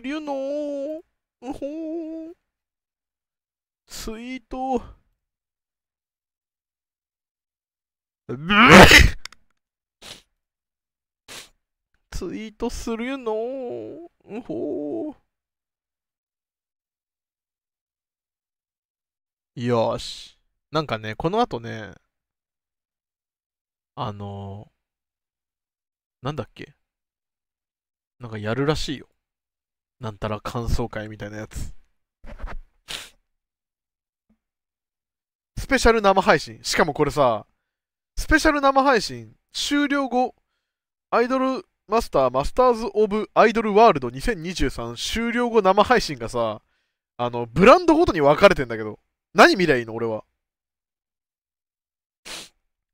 くのうほツイートツイートするのうほよし。なんかね、この後ね、あのー、なんだっけなんかやるらしいよ。なんたら感想会みたいなやつ。スペシャル生配信。しかもこれさ、スペシャル生配信終了後、アイドルマスター、マスターズ・オブ・アイドル・ワールド2023終了後生配信がさ、あの、ブランドごとに分かれてんだけど、何見りゃいいの俺は。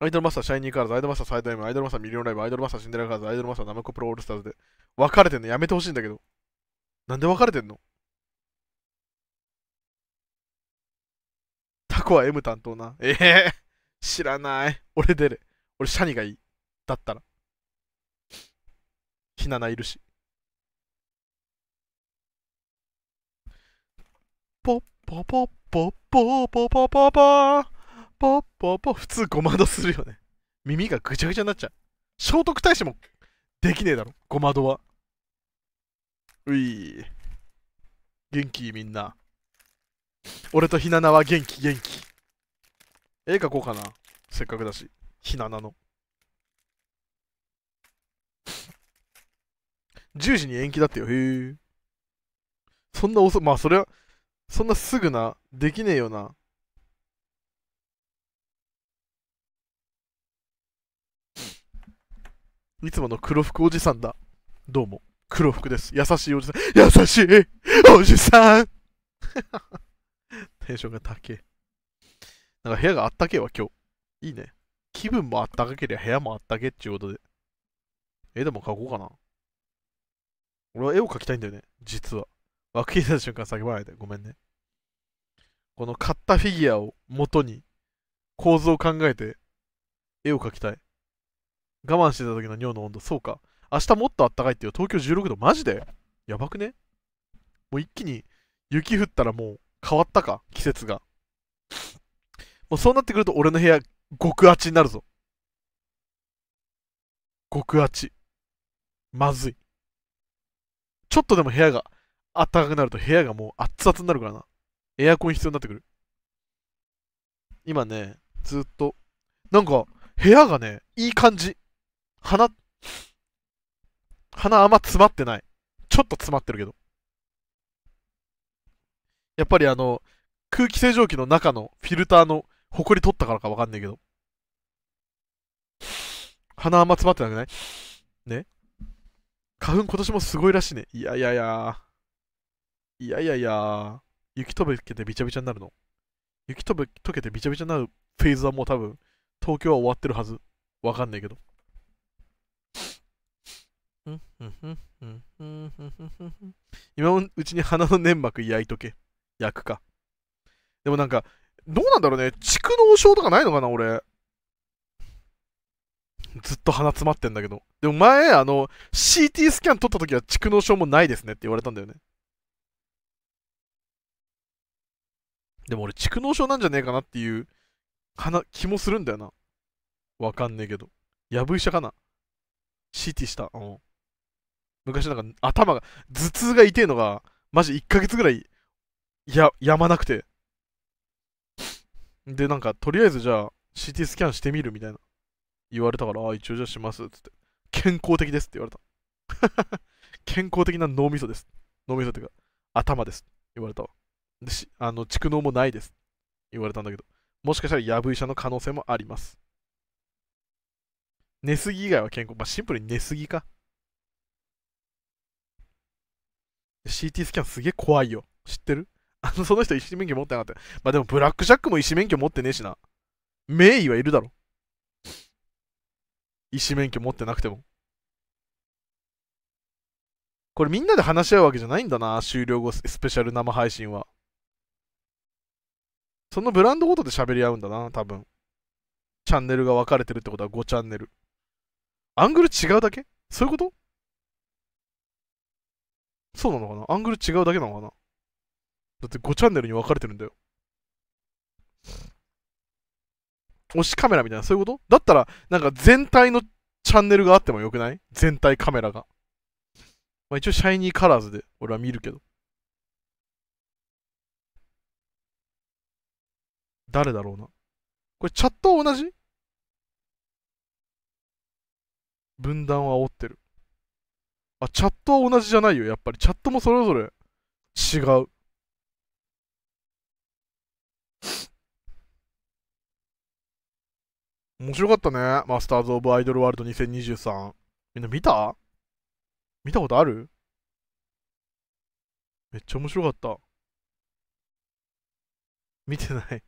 アイドルマスター、シャイニーカーズ、アイドルマスター、サイドム、アイドルマスター、ミリオンライブ、アイドルマスター、シンデレラカーズ、アイドルマスター、ナムコプロオールスターズで分かれてんのやめてほしいんだけど。なんで別れてんのタコは M 担当な。ええー、知らない。俺出る。俺シャニがいい。だったら。ひなないるし。ポッポポッポポポポポポポポポ普通ごまどするよね。耳がぐちゃぐちゃになっちゃう。聖徳太子もできねえだろ、ごまどは。うい元気みんな俺とひななは元気元気絵描こうかなせっかくだしひななの10時に延期だってよへえそんな遅まあそれはそんなすぐなできねえよないつもの黒服おじさんだどうも黒服です。優しいおじさん。優しいおじさん テンションが高え。なんか部屋があったけえわ、今日。いいね。気分もあったかけりゃ部屋もあったけっちゅうことで。絵でも描こうかな。俺は絵を描きたいんだよね、実は。枠切れた瞬間叫ばないで、ごめんね。この買ったフィギュアを元に構図を考えて絵を描きたい。我慢してた時の尿の温度、そうか。明日もっとあったかいっていう東京16度、マジでやばくねもう一気に雪降ったらもう変わったか、季節が。もうそうなってくると俺の部屋、極厚になるぞ。極厚。まずい。ちょっとでも部屋があったかくなると部屋がもう熱々になるからな。エアコン必要になってくる。今ね、ずっと、なんか部屋がね、いい感じ。花、鼻あんま詰まってない。ちょっと詰まってるけど。やっぱりあの、空気清浄機の中のフィルターの埃コ取ったからかわかんないけど。鼻あんま詰まってなくないね花粉今年もすごいらしいね。いやいやいや。いやいやいや。雪とぶけてびちゃびちゃになるの。雪とぶ溶けてびちゃびちゃになるフェーズはもう多分、東京は終わってるはず。わかんないけど。今うちに鼻の粘膜焼いとけ。焼くか。でもなんか、どうなんだろうね。蓄膿症とかないのかな、俺。ずっと鼻詰まってんだけど。でも前、あの、CT スキャン撮った時は蓄膿症もないですねって言われたんだよね。でも俺、蓄膿症なんじゃねえかなっていう、鼻、気もするんだよな。わかんねえけど。やぶ医者かな ?CT した。うん。昔なんか頭が、頭痛が痛いのが、マジ1ヶ月ぐらい、や、やまなくて。で、なんか、とりあえずじゃあ、CT スキャンしてみるみたいな。言われたから、ああ、一応じゃあします。つって。健康的ですって言われた。健康的な脳みそです。脳みそっていうか、頭です。言われたわ。でし、あの、蓄能もないです。言われたんだけど。もしかしたら、やぶ医者の可能性もあります。寝すぎ以外は健康。まあ、シンプルに寝すぎか。CT スキャンすげえ怖いよ。知ってるあの、その人医師免許持ってなかった。まあでも、ブラックジャックも医師免許持ってねえしな。名医はいるだろ。医師免許持ってなくても。これみんなで話し合うわけじゃないんだな、終了後スペシャル生配信は。そのブランドごとで喋り合うんだな、多分。チャンネルが分かれてるってことは5チャンネル。アングル違うだけそういうことそうなのかなアングル違うだけなのかなだって5チャンネルに分かれてるんだよ。推しカメラみたいな、そういうことだったら、なんか全体のチャンネルがあってもよくない全体カメラが。まあ一応、シャイニーカラーズで俺は見るけど。誰だろうな。これチャット同じ分断を煽ってる。あ、チャットは同じじゃないよ、やっぱり。チャットもそれぞれ違う。面白かったね。マスターズ・オブ・アイドル・ワールド2023。みんな見た見たことあるめっちゃ面白かった。見てない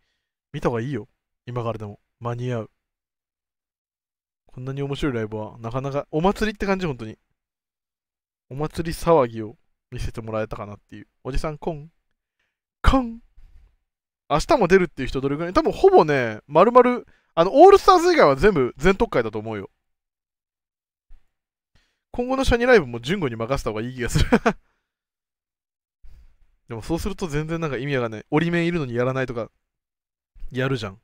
見た方がいいよ。今からでも。間に合う。こんなに面白いライブは、なかなか、お祭りって感じ、本当に。お祭り騒ぎを見せてもらえたかなっていう。おじさん、コン。コン。明日も出るっていう人どれぐらい多分ほぼね、まるまる、あの、オールスターズ以外は全部全特会だと思うよ。今後のシャニライブも順吾に任せた方がいい気がする でもそうすると全然なんか意味がね、折り目いるのにやらないとか、やるじゃん。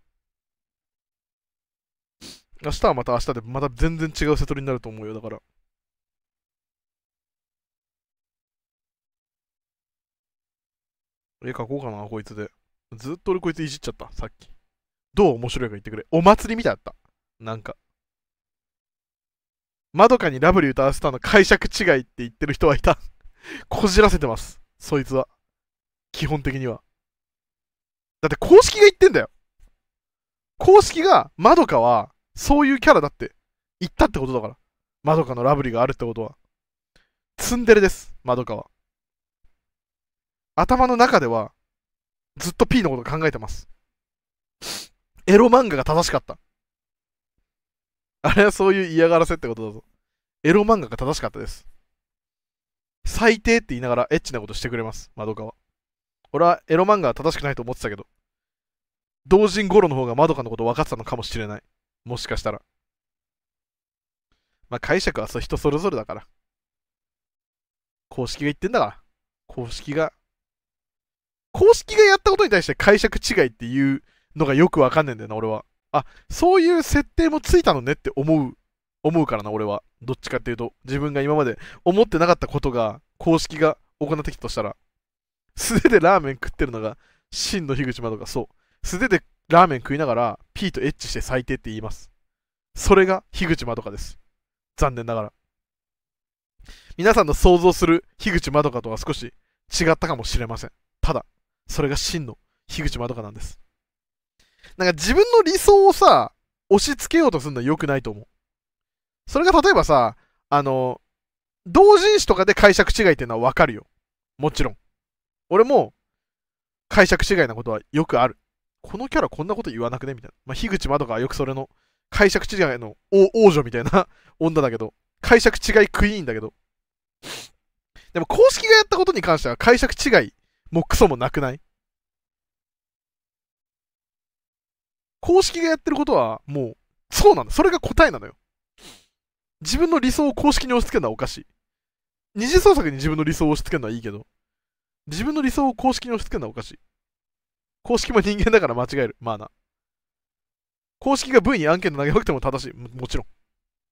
明日はまた明日で、また全然違うセトリになると思うよ、だから。絵描こうかな、こいつで。ずっと俺こいついじっちゃった、さっき。どう面白いか言ってくれ。お祭りみたいだった。なんか。まどかにラブリーとアスターの解釈違いって言ってる人はいた。こじらせてます。そいつは。基本的には。だって公式が言ってんだよ。公式が、まどかは、そういうキャラだって、言ったってことだから。まどかのラブリーがあるってことは。ツンデレです、まどかは。頭の中では、ずっと P のこと考えてます。エロ漫画が正しかった。あれはそういう嫌がらせってことだぞ。エロ漫画が正しかったです。最低って言いながらエッチなことしてくれます、窓川。は。俺はエロ漫画は正しくないと思ってたけど、同人頃の方が窓かのこと分かってたのかもしれない。もしかしたら。まあ解釈は人それぞれだから。公式が言ってんだから。公式が公式がやったことに対して解釈違いっていうのがよくわかんねえんだよな、俺は。あ、そういう設定もついたのねって思う、思うからな、俺は。どっちかっていうと、自分が今まで思ってなかったことが、公式が行ってきたとしたら、素手でラーメン食ってるのが、真の樋口まどか、そう。素手でラーメン食いながら、P とエッチして最低って言います。それが樋口まどかです。残念ながら。皆さんの想像する樋口まどかとは少し違ったかもしれません。ただ。それが真の樋口まどかなんです。なんか自分の理想をさ、押し付けようとするのは良くないと思う。それが例えばさ、あの、同人誌とかで解釈違いっていうのはわかるよ。もちろん。俺も解釈違いなことはよくある。このキャラこんなこと言わなくねみたいな。まあ、樋口まどかはよくそれの解釈違いの王女みたいな 女だけど、解釈違いクイーンだけど。でも公式がやったことに関しては解釈違いもうクソもなくない公式がやってることはもう、そうなんだ。それが答えなのよ。自分の理想を公式に押し付けるのはおかしい。二次創作に自分の理想を押し付けるのはいいけど、自分の理想を公式に押し付けるのはおかしい。公式も人間だから間違える。まあな。公式が V に案件投げなくても正しいも。もちろん。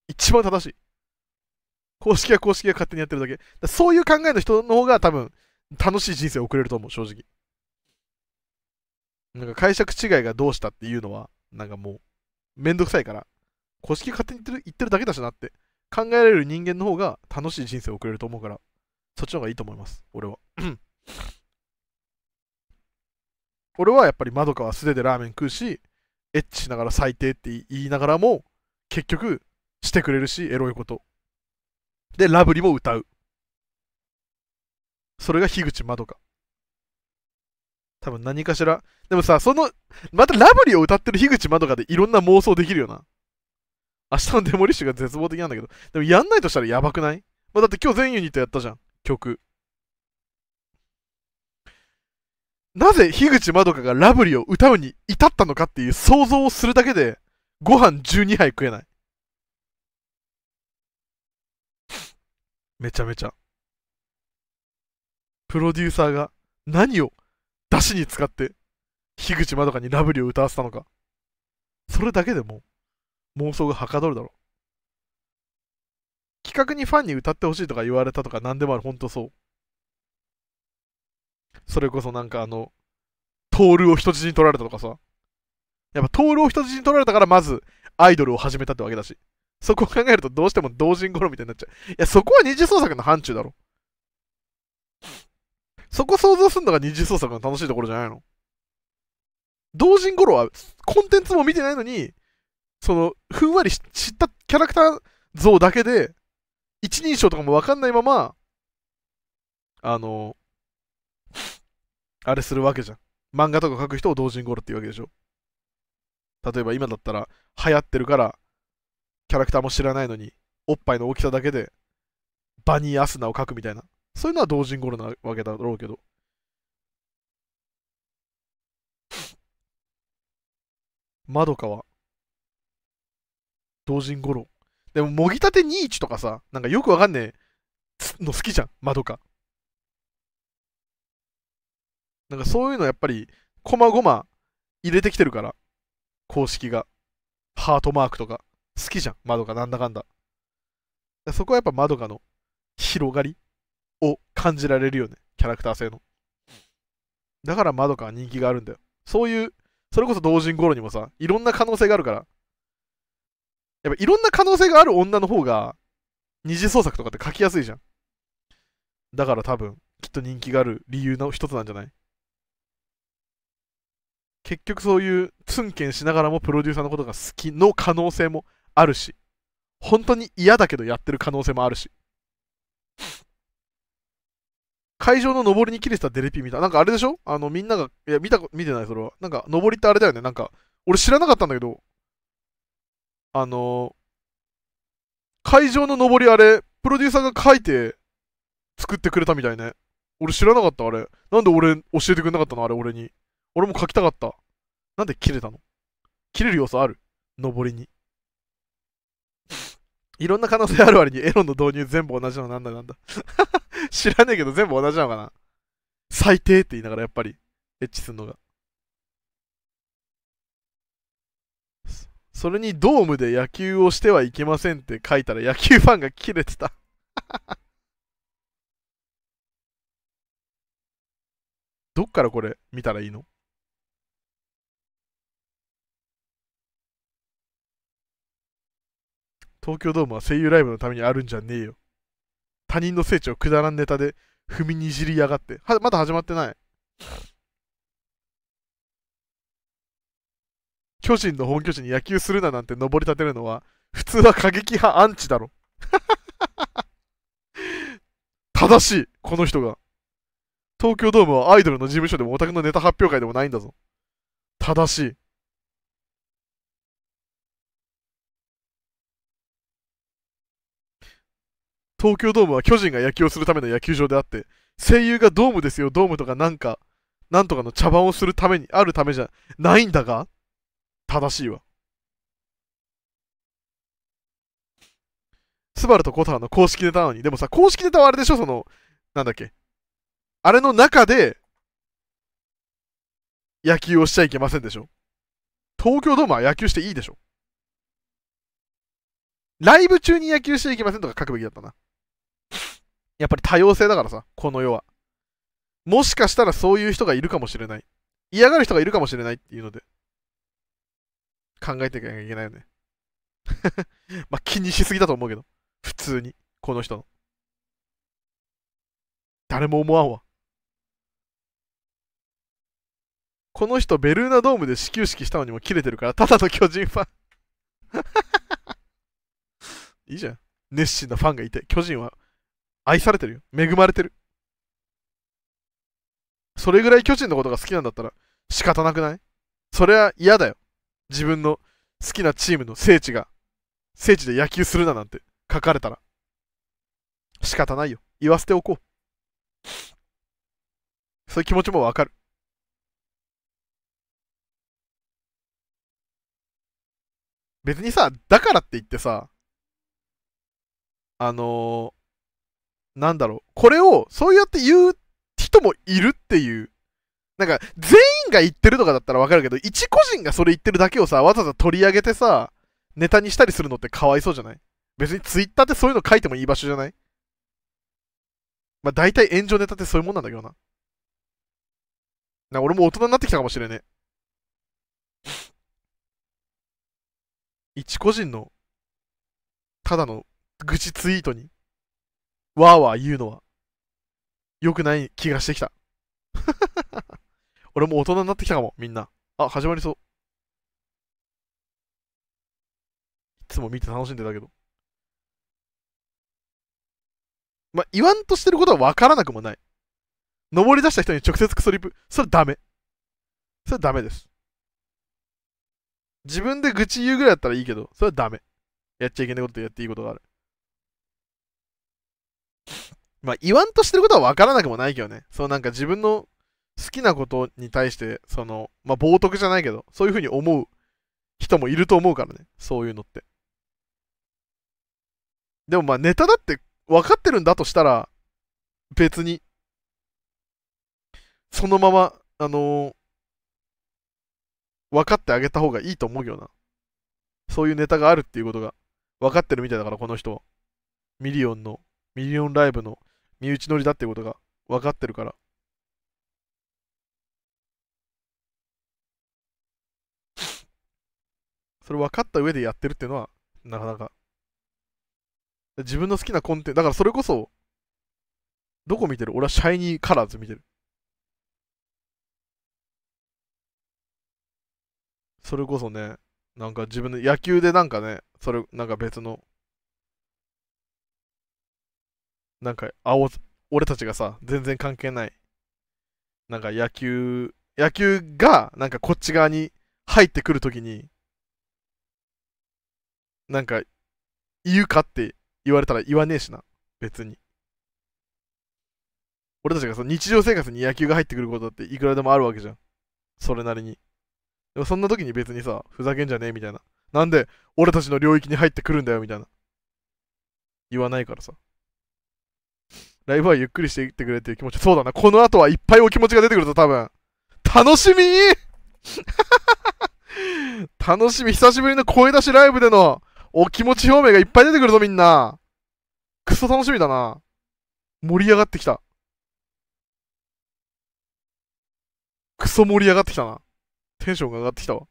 一番正しい。公式は公式が勝手にやってるだけ。だそういう考えの人の方が多分、楽しい人生を送れると思う、正直。なんか解釈違いがどうしたっていうのは、なんかもう、めんどくさいから、公式勝手に言ってる言ってるだけだしなって、考えられる人間の方が楽しい人生を送れると思うから、そっちの方がいいと思います、俺は。俺はやっぱり窓かは素手でラーメン食うし、エッチしながら最低って言いながらも、結局、してくれるし、エロいこと。で、ラブリも歌う。それが樋口まどか。多分何かしら。でもさ、その、またラブリーを歌ってる樋口まどかでいろんな妄想できるよな。明日のデモリッシュが絶望的なんだけど。でもやんないとしたらやばくない、まあ、だって今日全ユニットやったじゃん。曲。なぜ樋口まどかがラブリーを歌うに至ったのかっていう想像をするだけでご飯12杯食えない。めちゃめちゃ。プロデューサーが何を出しに使って、樋口まどかにラブリーを歌わせたのか。それだけでも妄想がはかどるだろう。企画にファンに歌ってほしいとか言われたとか何でもある、ほんとそう。それこそなんかあの、トールを人質に取られたとかさ。やっぱトールを人質に取られたからまずアイドルを始めたってわけだし。そこを考えるとどうしても同人頃みたいになっちゃう。いや、そこは二次創作の範疇だろ。そこ想像するのが二次創作の楽しいところじゃないの同人頃はコンテンツも見てないのに、その、ふんわり知ったキャラクター像だけで、一人称とかもわかんないまま、あの、あれするわけじゃん。漫画とか書く人を同人頃って言うわけでしょ。例えば今だったら流行ってるから、キャラクターも知らないのに、おっぱいの大きさだけで、バニーアスナを書くみたいな。そういうのは同人頃なわけだろうけど。まどかは、同人頃。でも、もぎたて21とかさ、なんかよくわかんねえの好きじゃん、まどか。なんかそういうのやっぱり、こまごま入れてきてるから、公式が。ハートマークとか。好きじゃん、まどか、なんだかんだ。そこはやっぱまどかの広がりを感じられるよね。キャラクター性の。だからまどかは人気があるんだよ。そういう、それこそ同人頃にもさ、いろんな可能性があるから。やっぱいろんな可能性がある女の方が、二次創作とかって書きやすいじゃん。だから多分、きっと人気がある理由の一つなんじゃない結局そういうツンケンしながらもプロデューサーのことが好きの可能性もあるし、本当に嫌だけどやってる可能性もあるし。会場の上りに切れてたデレピみたいな。なんかあれでしょあの、みんなが、いや、見た、見てない、それは。なんか、上りってあれだよね。なんか、俺知らなかったんだけど、あのー、会場の上りあれ、プロデューサーが書いて作ってくれたみたいね。俺知らなかった、あれ。なんで俺、教えてくれなかったのあれ、俺に。俺も書きたかった。なんで切れたの切れる要素ある上りに。いろんな可能性ある割にエロの導入全部同じのなんだなんだ知らねえけど全部同じなのかな最低って言いながらやっぱり、エッチすんのが。それにドームで野球をしてはいけませんって書いたら野球ファンが切れてた どっからこれ見たらいいの東京ドームは声優ライブのためにあるんじゃねえよ。他人の聖地をくだらんネタで踏みにじりやがって。は、まだ始まってない。巨人の本拠地に野球するななんて登り立てるのは、普通は過激派アンチだろ。正しい、この人が。東京ドームはアイドルの事務所でもオタクのネタ発表会でもないんだぞ。正しい。東京ドームは巨人が野球をするための野球場であって、声優がドームですよ、ドームとかなんか、なんとかの茶番をするために、あるためじゃないんだが、正しいわ。スバルとコタの公式ネタなのに、でもさ、公式ネタはあれでしょ、その、なんだっけ。あれの中で、野球をしちゃいけませんでしょ。東京ドームは野球していいでしょ。ライブ中に野球していけませんとか書くべきだったな。やっぱり多様性だからさ、この世は。もしかしたらそういう人がいるかもしれない。嫌がる人がいるかもしれないっていうので、考えていかなきゃいけないよね。まあ気にしすぎだと思うけど、普通に、この人の。誰も思わんわ。この人、ベルーナドームで始球式したのにも切れてるから、ただの巨人ファン いいじゃん。熱心なファンがいて、巨人は愛されてるよ。恵まれてる。それぐらい巨人のことが好きなんだったら仕方なくないそれは嫌だよ。自分の好きなチームの聖地が、聖地で野球するななんて書かれたら。仕方ないよ。言わせておこう。そういう気持ちもわかる。別にさ、だからって言ってさ、あのなんだろう、これをそうやって言う人もいるっていう。なんか、全員が言ってるとかだったらわかるけど、一個人がそれ言ってるだけをさ、わざわざ取り上げてさ、ネタにしたりするのってかわいそうじゃない別にツイッターってそういうの書いてもいい場所じゃないまあ大体炎上ネタってそういうもんなんだけどな。な俺も大人になってきたかもしれね一個人の、ただの愚痴ツイートに、わーわー言うのは、良くない気がしてきた。俺も大人になってきたかも、みんな。あ、始まりそう。いつも見て楽しんでたけど。まあ、言わんとしてることは分からなくもない。登り出した人に直接クソリプ。それダメ。それダメです。自分で愚痴言うぐらいだったらいいけど、それはダメ。やっちゃいけないことやっていいことがある。まあ、言わんとしてることは分からなくもないけどね。そうなんか自分の好きなことに対して、その、まあ、冒涜じゃないけど、そういうふうに思う人もいると思うからね。そういうのって。でもまあ、ネタだって分かってるんだとしたら、別に、そのまま、あのー、分かってあげた方がいいと思うよな。そういうネタがあるっていうことが分かってるみたいだから、この人。ミリオンのミリオンライブの身内乗りだっていうことが分かってるから。それ分かった上でやってるっていうのは、なかなか。自分の好きなコンテンツ、だからそれこそ、どこ見てる俺はシャイニーカラーズ見てる。それこそね、なんか自分の野球でなんかね、それ、なんか別のなんか、青、俺たちがさ、全然関係ない、なんか野球、野球が、なんかこっち側に入ってくるときに、なんか、言うかって言われたら言わねえしな、別に。俺たちがさ、日常生活に野球が入ってくることだっていくらでもあるわけじゃん。それなりに。でもそんな時に別にさ、ふざけんじゃねえみたいな。なんで俺たちの領域に入ってくるんだよみたいな。言わないからさ。ライブはゆっくりしていってくれっていう気持ち。そうだな。この後はいっぱいお気持ちが出てくると多分。楽しみ 楽しみ。久しぶりの声出しライブでのお気持ち表明がいっぱい出てくるぞ、みんな。クソ楽しみだな。盛り上がってきた。クソ盛り上がってきたな。テンションが上がってきたわ。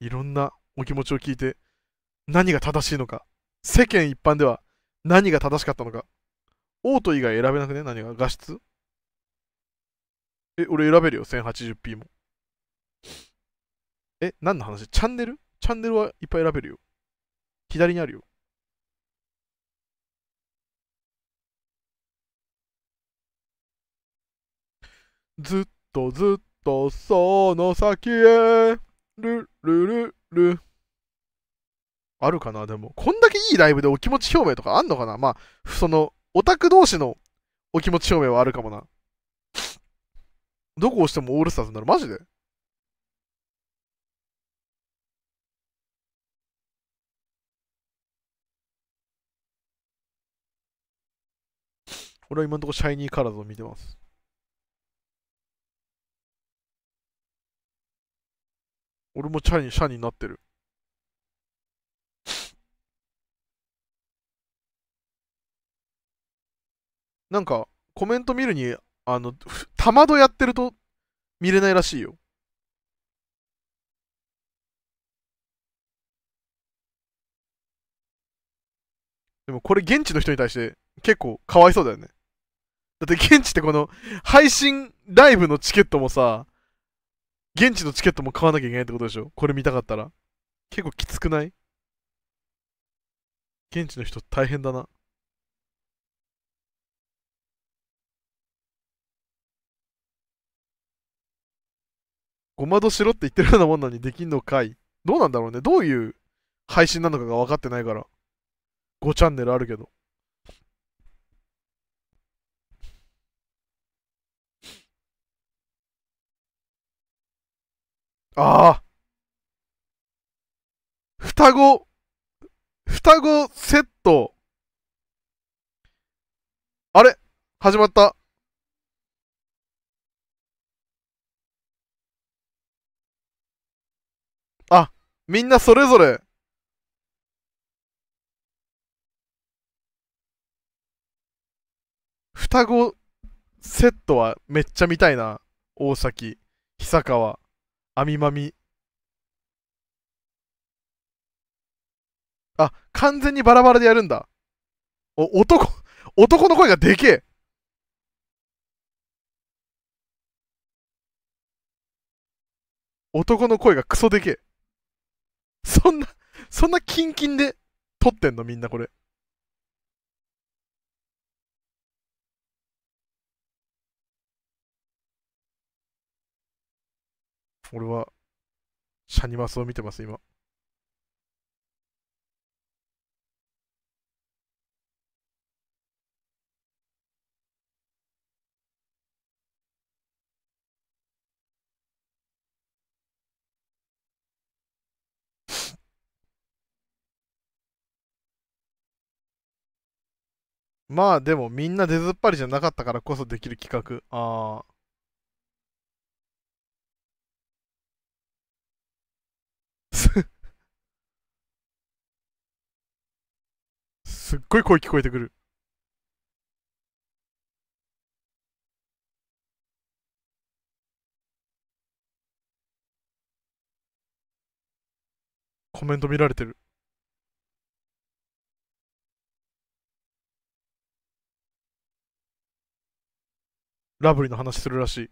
いろんなお気持ちを聞いて、何が正しいのか。世間一般では何が正しかったのか。オート以外選べなくね何が画質え、俺選べるよ。1080p も。え、何の話チャンネルチャンネルはいっぱい選べるよ。左にあるよ。ずっとずっとその先へ、ルルルル。あるかなでも。こんだけいいライブでお気持ち表明とかあんのかなまあ、その、オタク同士のお気持ち表明はあるかもな。どこ押してもオールスターズになる。マジで俺は今のところシャイニーカラーズを見てます。俺もシャイニー、シャイニーになってる。なんか、コメント見るに、あの、たまどやってると見れないらしいよ。でもこれ現地の人に対して結構かわいそうだよね。だって現地ってこの配信ライブのチケットもさ、現地のチケットも買わなきゃいけないってことでしょこれ見たかったら。結構きつくない現地の人大変だな。ごまどしろって言ってるようなもんなのにできんのかい。どうなんだろうね。どういう配信なのかが分かってないから。5チャンネルあるけど。ああ。双子、双子セット。あれ始まった。みんなそれぞれ双子セットはめっちゃ見たいな大崎久川あみまみあ完全にバラバラでやるんだお男男の声がでけえ男の声がクソでけえそんな、そんなキンキンで撮ってんのみんなこれ。俺は、シャニマスを見てます、今。まあでもみんな出ずっぱりじゃなかったからこそできる企画。ああ。すっごい声聞こえてくる。コメント見られてる。ラブリーの話するらしい。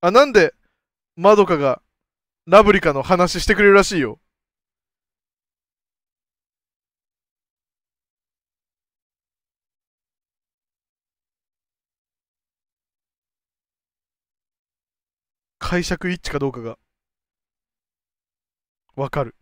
あ、なんで、まどかが、ラブリカの話してくれるらしいよ。解釈一致かどうかが、わかる。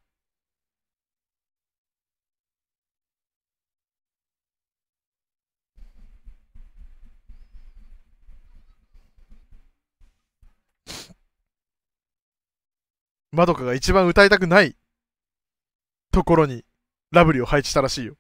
まどかが一番歌いたくないところにラブリーを配置したらしいよ。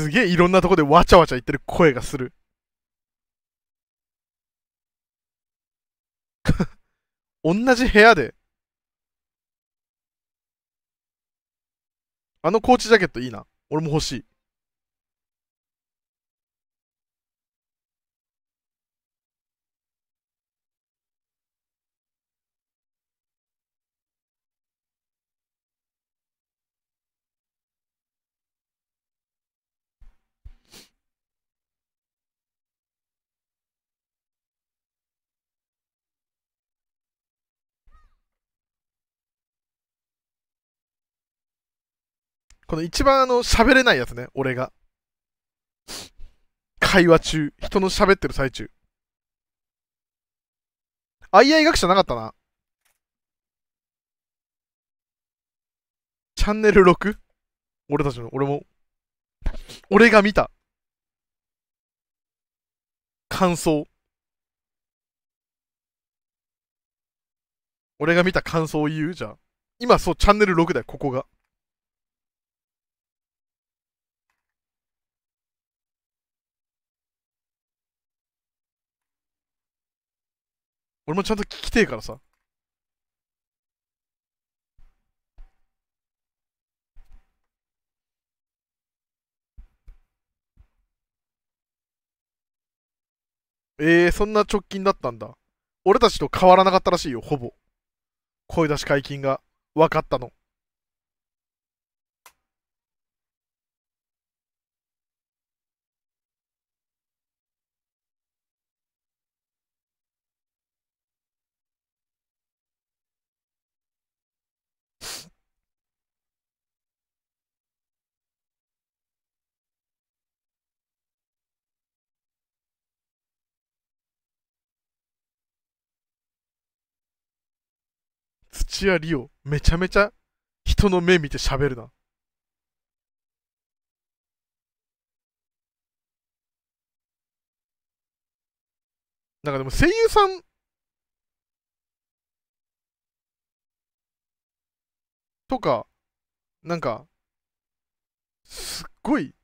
すげえいろんなとこでわちゃわちゃ言ってる声がする。同じ部屋で。あのコーチジャケットいいな。俺も欲しい。この一番あの、喋れないやつね、俺が。会話中、人の喋ってる最中。アイアイ学者なかったな。チャンネル 6? 俺たちの、俺も。俺が見た。感想。俺が見た感想を言うじゃあ。今そう、チャンネル6だよ、ここが。俺もちゃんと聞きてえからさ。えー、そんな直近だったんだ。俺たちと変わらなかったらしいよ、ほぼ。声出し解禁が分かったの。石ア・リオ、めちゃめちゃ人の目見て喋るな。なんかでも声優さんとか、なんか、すっごい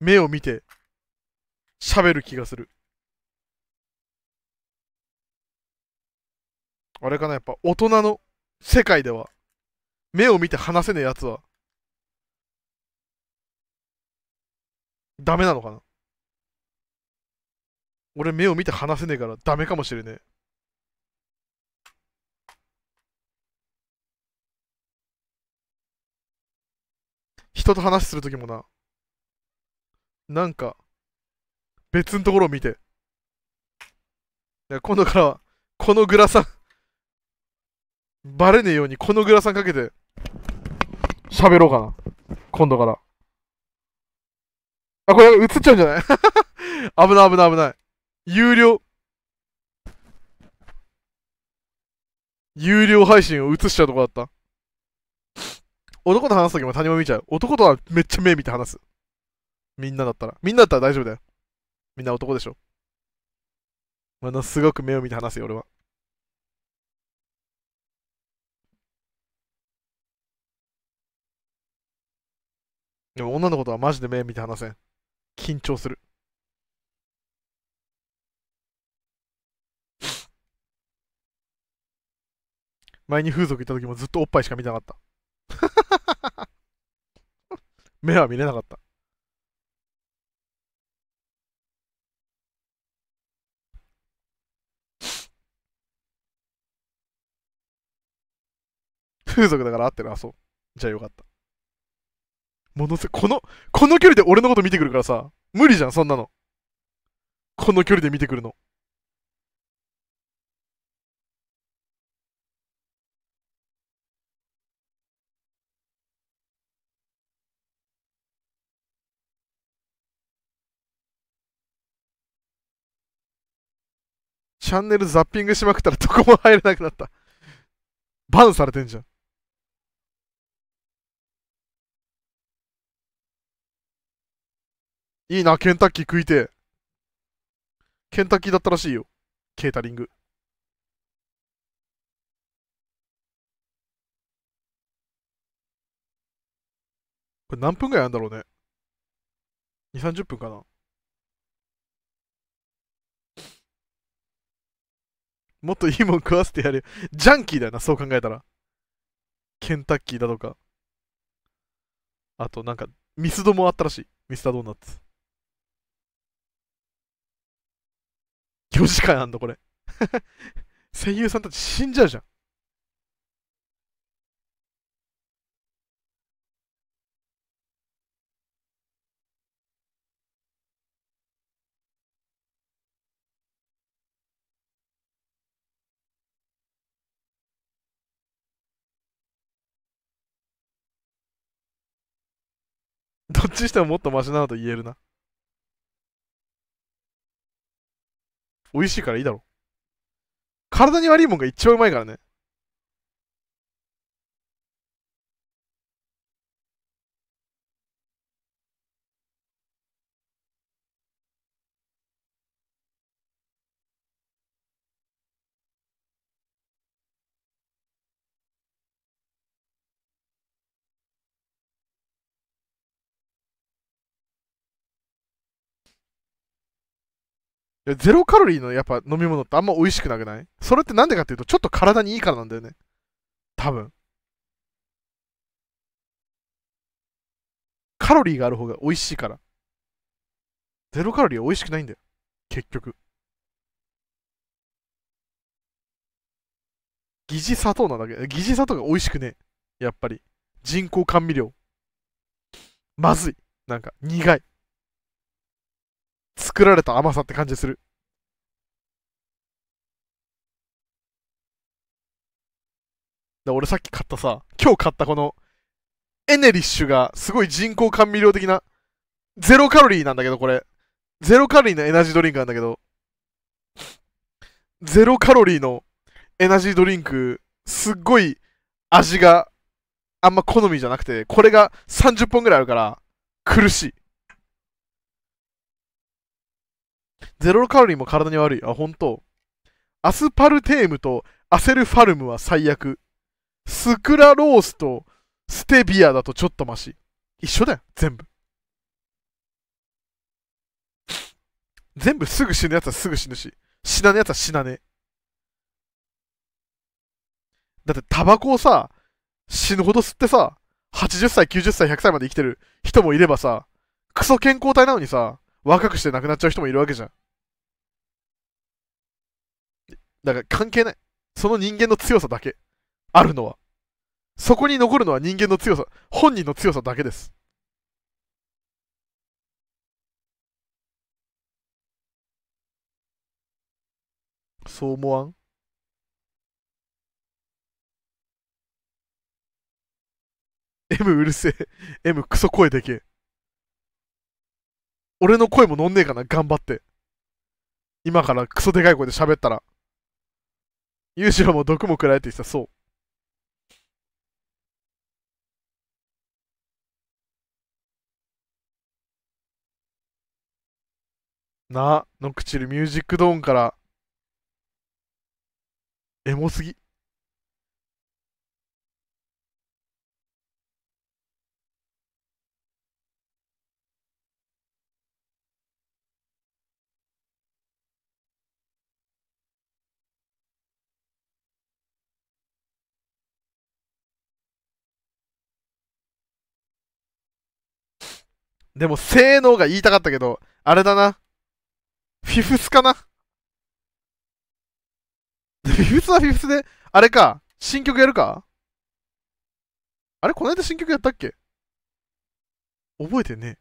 目を見て喋る気がする。あれかな、やっぱ大人の世界では、目を見て話せねえやつは、ダメなのかな。俺目を見て話せねえからダメかもしれねえ。人と話するときもな、なんか、別のところを見て、今度からは、このグラサンバレねえようにこのグラサンかけて、喋ろうかな。今度から。あ、これ映っちゃうんじゃない 危ない危ない危ない。有料。有料配信を映しちゃうとこだった。男と話すときも他人も見ちゃう。男とはめっちゃ目見て話す。みんなだったら。みんなだったら大丈夫だよ。みんな男でしょ。も、のすごく目を見て話すよ、俺は。でも女の子とはマジで目見て話せん。緊張する。前に風俗行った時もずっとおっぱいしか見てなかった。目は見れなかった。風俗だから合ってる。あ、そう。じゃあよかった。ものすこの、この距離で俺のこと見てくるからさ、無理じゃん、そんなの。この距離で見てくるの。チャンネルザッピングしまくったらどこも入れなくなった。バンされてんじゃん。いいな、ケンタッキー食いて。ケンタッキーだったらしいよ。ケータリング。これ何分ぐらいあるんだろうね。2、30分かな。もっといいもん食わせてやる。ジャンキーだよな、そう考えたら。ケンタッキーだとか。あと、なんか、ミスドもあったらしい。ミスタードーナツ。4時間あんのこれ 声優さんたち死んじゃうじゃん。どっちにしてももっとマシなのと言えるな。美味しいからいいだろ。体に悪いもんが一番うまいからね。いやゼロカロリーのやっぱ飲み物ってあんま美味しくなくないそれってなんでかっていうと、ちょっと体にいいからなんだよね。多分。カロリーがある方が美味しいから。ゼロカロリーは美味しくないんだよ。結局。疑似砂糖なだけ。疑似砂糖が美味しくねえ。やっぱり。人工甘味料。まずい。なんか、苦い。作られた甘さって感じする。で俺さっき買ったさ、今日買ったこの、エネリッシュがすごい人工甘味料的な、ゼロカロリーなんだけど、これ。ゼロカロリーのエナジードリンクなんだけど、ゼロカロリーのエナジードリンク、すっごい味があんま好みじゃなくて、これが30本ぐらいあるから、苦しい。ゼロカロリーも体に悪い。あ、本当アスパルテームとアセルファルムは最悪。スクラロースとステビアだとちょっとマシ。一緒だよ、全部。全部すぐ死ぬやつはすぐ死ぬし、死なねやつは死なねだってタバコをさ、死ぬほど吸ってさ、80歳、90歳、100歳まで生きてる人もいればさ、クソ健康体なのにさ、若くして亡くなっちゃう人もいるわけじゃん。だから関係ない。その人間の強さだけ。あるのは。そこに残るのは人間の強さ、本人の強さだけです。そう思わん？M うるせえ。M クソ声でけえ。俺の声も乗んねえかな、頑張って。今からクソでかい声で喋ったら。裕次ロも毒も食らえてきた、そう。な、ノクチルミュージックドーンから、エモすぎ。でも、性能が言いたかったけど、あれだな。フィフスかなフィフスはフィフスで、あれか、新曲やるかあれこの間新曲やったっけ覚えてね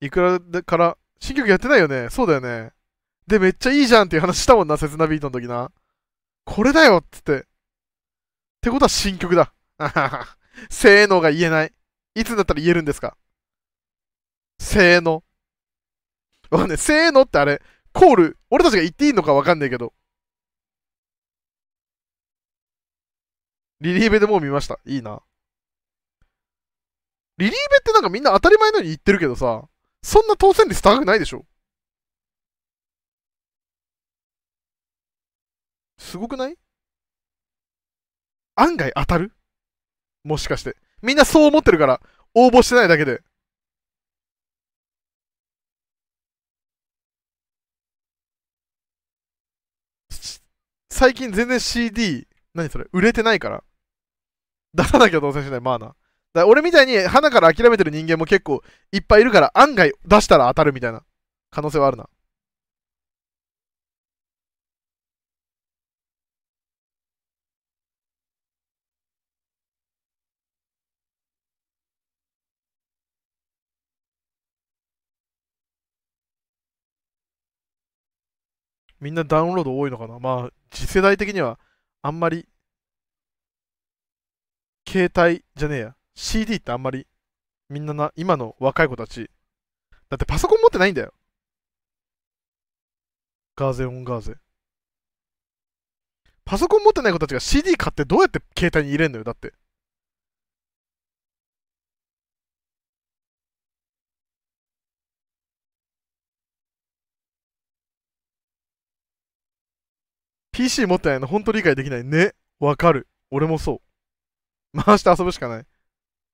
いくらでから、新曲やってないよねそうだよね。で、めっちゃいいじゃんっていう話したもんな、刹那ビートの時な。これだよっつって。ってことは新曲だ。性能が言えない。いつになったら言えるんですか性能。わかんない。性能ってあれ、コール、俺たちが言っていいのかわかんないけど。リリーベでもう見ました。いいな。リリーベってなんかみんな当たり前のように言ってるけどさ、そんな当選率高くないでしょすごくない案外当たるもしかして。みんなそう思ってるから、応募してないだけで。最近全然 CD、何それ売れてないから。出さなきゃ当選しない、まあな。だ俺みたいに、花から諦めてる人間も結構いっぱいいるから、案外出したら当たるみたいな可能性はあるな。みんなダウンロード多いのかなまあ、次世代的にはあんまり、携帯じゃねえや、CD ってあんまり、みんなな、今の若い子たち、だってパソコン持ってないんだよ。ガーゼオンガーゼ。パソコン持ってない子たちが CD 買ってどうやって携帯に入れんのよ、だって。PC 持ってないの本当理解できない。ね。わかる。俺もそう。回して遊ぶしかない。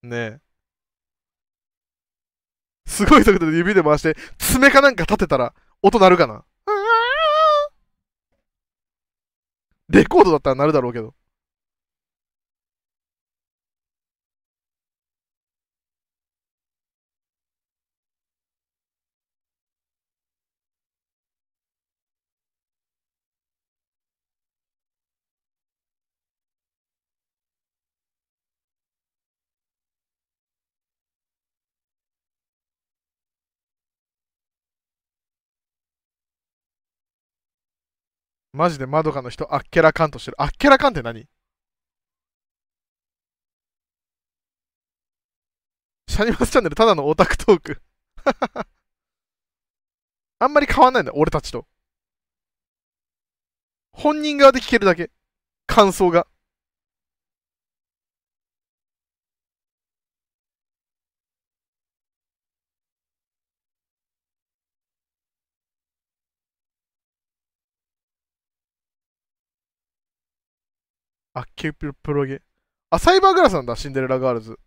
ねえ。すごい速度で指で回して、爪かなんか立てたら、音鳴るかなレコードだったら鳴るだろうけど。マジでまどかの人、あっけらかんとしてる。あっけらかんって何シャニマスチャンネル、ただのオタクトーク あんまり変わんないんだ、俺たちと。本人側で聞けるだけ。感想が。あ、キューピルプロゲ。あ、サイバーグラスなんだ、シンデレラガールズ。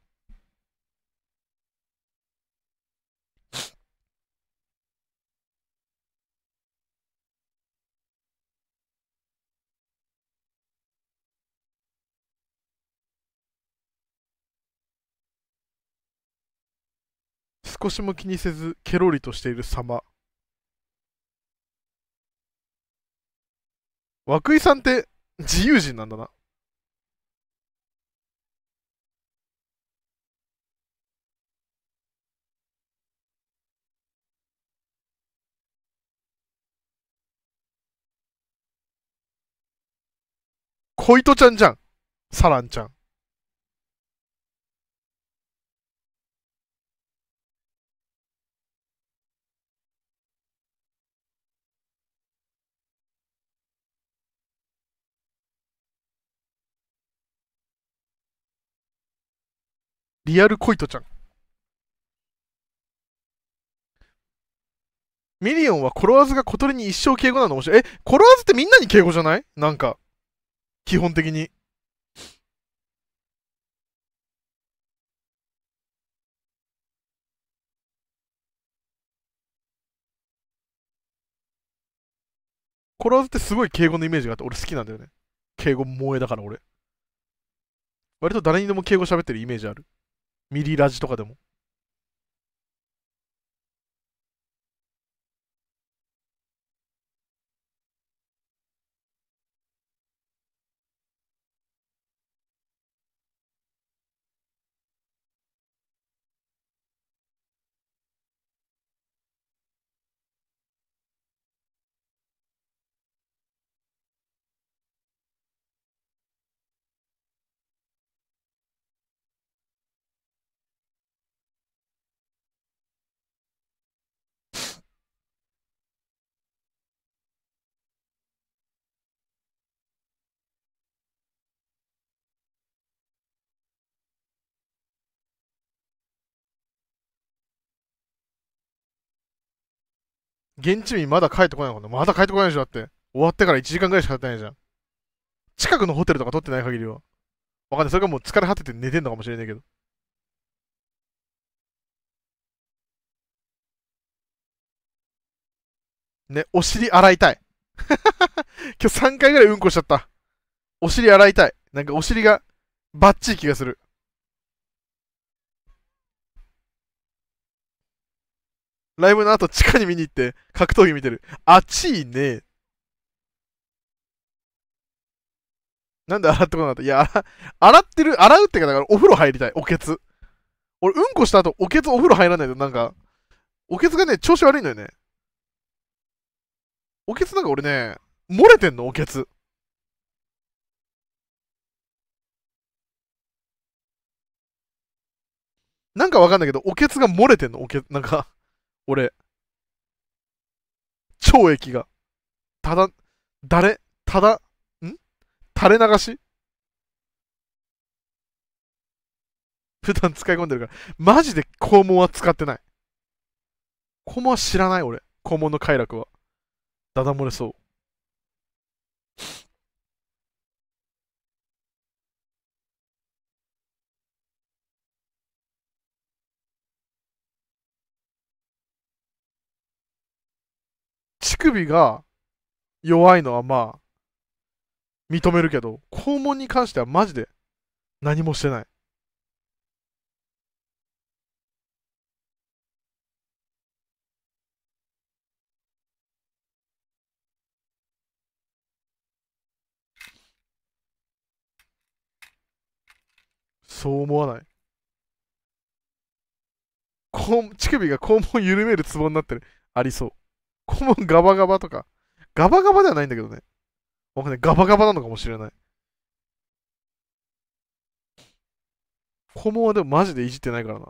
少しも気にせずケロリとしている様涌井さんって自由人なんだなホイトちゃんじゃん。サランちゃん。リアルコイトちゃん。ミリオンはコロワーズが小鳥に一生敬語なの面白い。え、コロワーズってみんなに敬語じゃないなんか。基本的に。コラーズってすごい敬語のイメージがあって、俺好きなんだよね。敬語萌えだから俺。割と誰にでも敬語喋ってるイメージある。ミリラジとかでも。現地民まだ帰ってこないのかなまだ帰ってこないでしょだって。終わってから1時間ぐらいしか経ってないじゃん。近くのホテルとか取ってない限りは。わかんない。それがもう疲れ果てて寝てんのかもしれないけど。ね、お尻洗いたい。今日3回ぐらいうんこしちゃった。お尻洗いたい。なんかお尻がバッチリ気がする。ライブの後地下に見に行って格闘技見てる。あちいねなんで洗ってこなかったいや、洗ってる、洗うってか、だからお風呂入りたい。おけつ。俺、うんこした後、おけつお風呂入らないと、なんか、おけつがね、調子悪いのよね。おけつなんか俺ね、漏れてんの、おけつ。なんかわかんないけど、おけつが漏れてんの、おけ、なんか俺、超液が、ただ、誰、ただ、ん垂れ流し 普段使い込んでるから、マジで肛門は使ってない。肛門は知らない俺、肛門の快楽は。ダダ漏れそう。乳首が弱いのはまあ、認めるけど、肛門に関してはマジで何もしてない。そう思わない。乳首が肛門緩めるツボになってる。ありそう。顧問ガバガバとか。ガバガバではないんだけどね。わかんない。ガバガバなのかもしれない。顧問はでもマジでいじってないからな。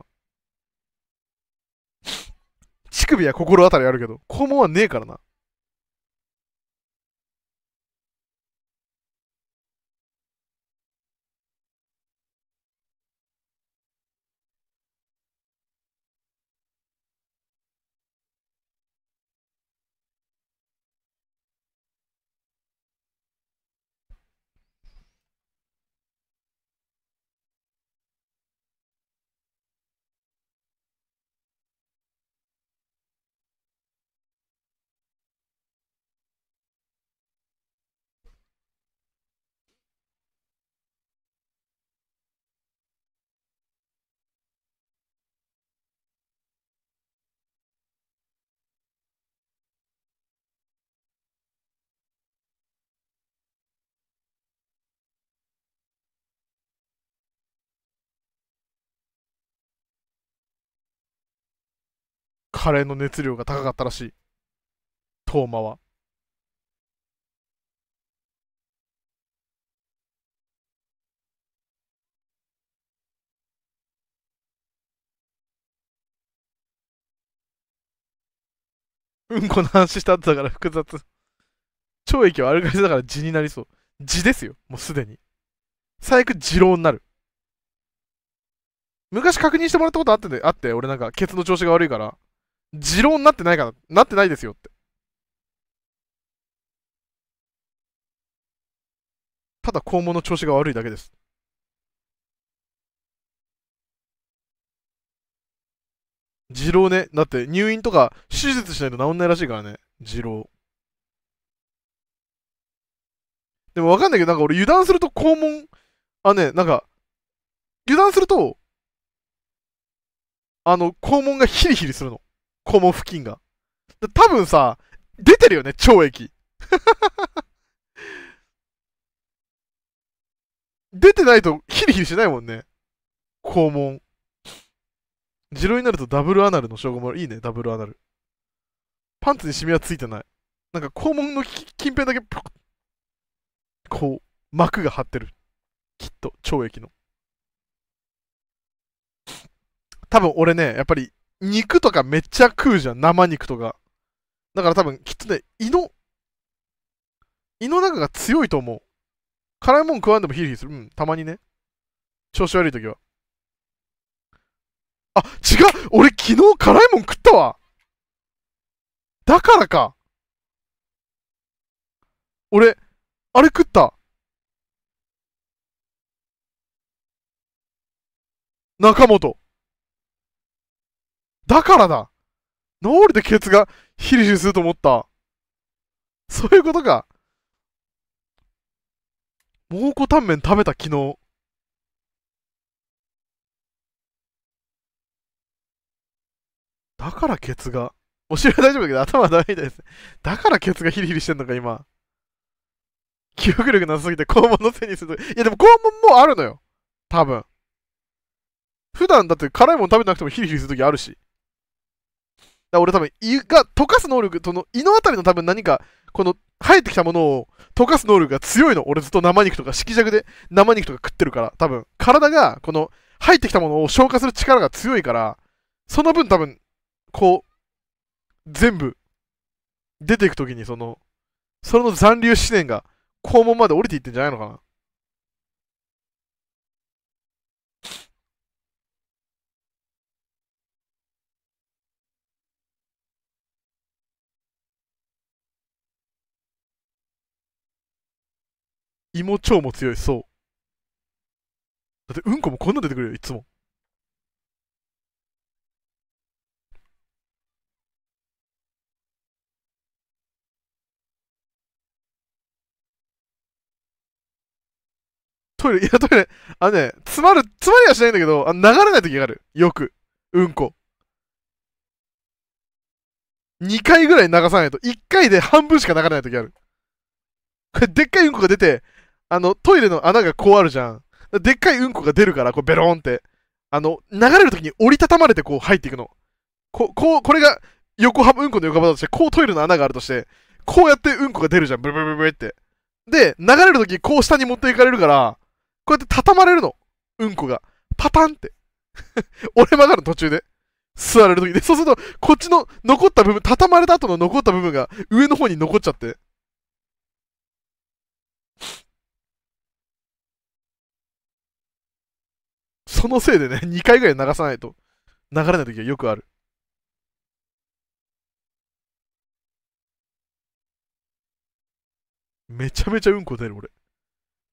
乳首は心当たりあるけど、顧問はねえからな。カレーの熱量が高かったらしい。トーマは。うんこの話した後だから複雑。超液はアルカリ性だから地になりそう。地ですよ、もうすでに。最悪地郎になる。昔確認してもらったことあって、あって、俺なんか、ケツの調子が悪いから、持論になってないかななってないですよって。ただ肛門の調子が悪いだけです。持老ね。だって入院とか手術しないと治んないらしいからね。持老。でもわかんないけど、なんか俺油断すると肛門、あ、ね、なんか、油断すると、あの、肛門がヒリヒリするの。肛門付近が。多分さ、出てるよね、腸液。出てないとヒリヒリしないもんね。肛門。ジロになるとダブルアナルの称号もいいね、ダブルアナル。パンツにシミはついてない。なんか肛門の近辺だけ、こう、膜が張ってる。きっと、腸液の。多分俺ね、やっぱり肉とかめっちゃ食うじゃん、生肉とか。だから多分、きっとね、胃の、胃の中が強いと思う。辛いもん食わんでもヒリヒリする。うん、たまにね。調子悪い時は。あ、違う俺昨日辛いもん食ったわだからか俺、あれ食った中本。だからだ治りでケツがヒリヒリすると思った。そういうことか。蒙古タンメン食べた昨日。だからケツが。お尻は大丈夫だけど頭はダメみたいですだからケツがヒリヒリしてんのか、今。記憶力なさすぎて肛門のせいにすると。いや、でも肛門もあるのよ。多分。普段だって辛いもの食べなくてもヒリヒリするときあるし。だ俺多分胃が溶かす能力、その胃のあたりの多分何か、この生えてきたものを溶かす能力が強いの。俺ずっと生肉とか色弱で生肉とか食ってるから、多分体がこの入ってきたものを消化する力が強いから、その分多分、こう、全部、出ていくときにその、その残留思念が肛門まで降りていってんじゃないのかな。胃も腸も強い、そう。だってうんこもこんな出てくるよ、いつも。トイレ、いや、トイレ、あのね、詰まる、詰まりはしないんだけど、あ流れない時がある。よく。うんこ。2回ぐらい流さないと、1回で半分しか流れない時ある。でっかいうんこが出て、あの、トイレの穴がこうあるじゃん。でっかいうんこが出るから、こうベローンって。あの、流れる時に折りたたまれてこう入っていくの。こ、こう、これが横幅、うんこの横幅だとして、こうトイレの穴があるとして、こうやってうんこが出るじゃん。ブルブルブルって。で、流れる時にこう下に持っていかれるから、こうやって畳まれるの。うんこが。パタンって。折 れ曲がる途中で。座れる時で。そうすると、こっちの残った部分、畳まれた後の残った部分が上の方に残っちゃって。のせいでね、2 回ぐらい流さないと、流れない時はよくある。めちゃめちゃうんこ出る、俺。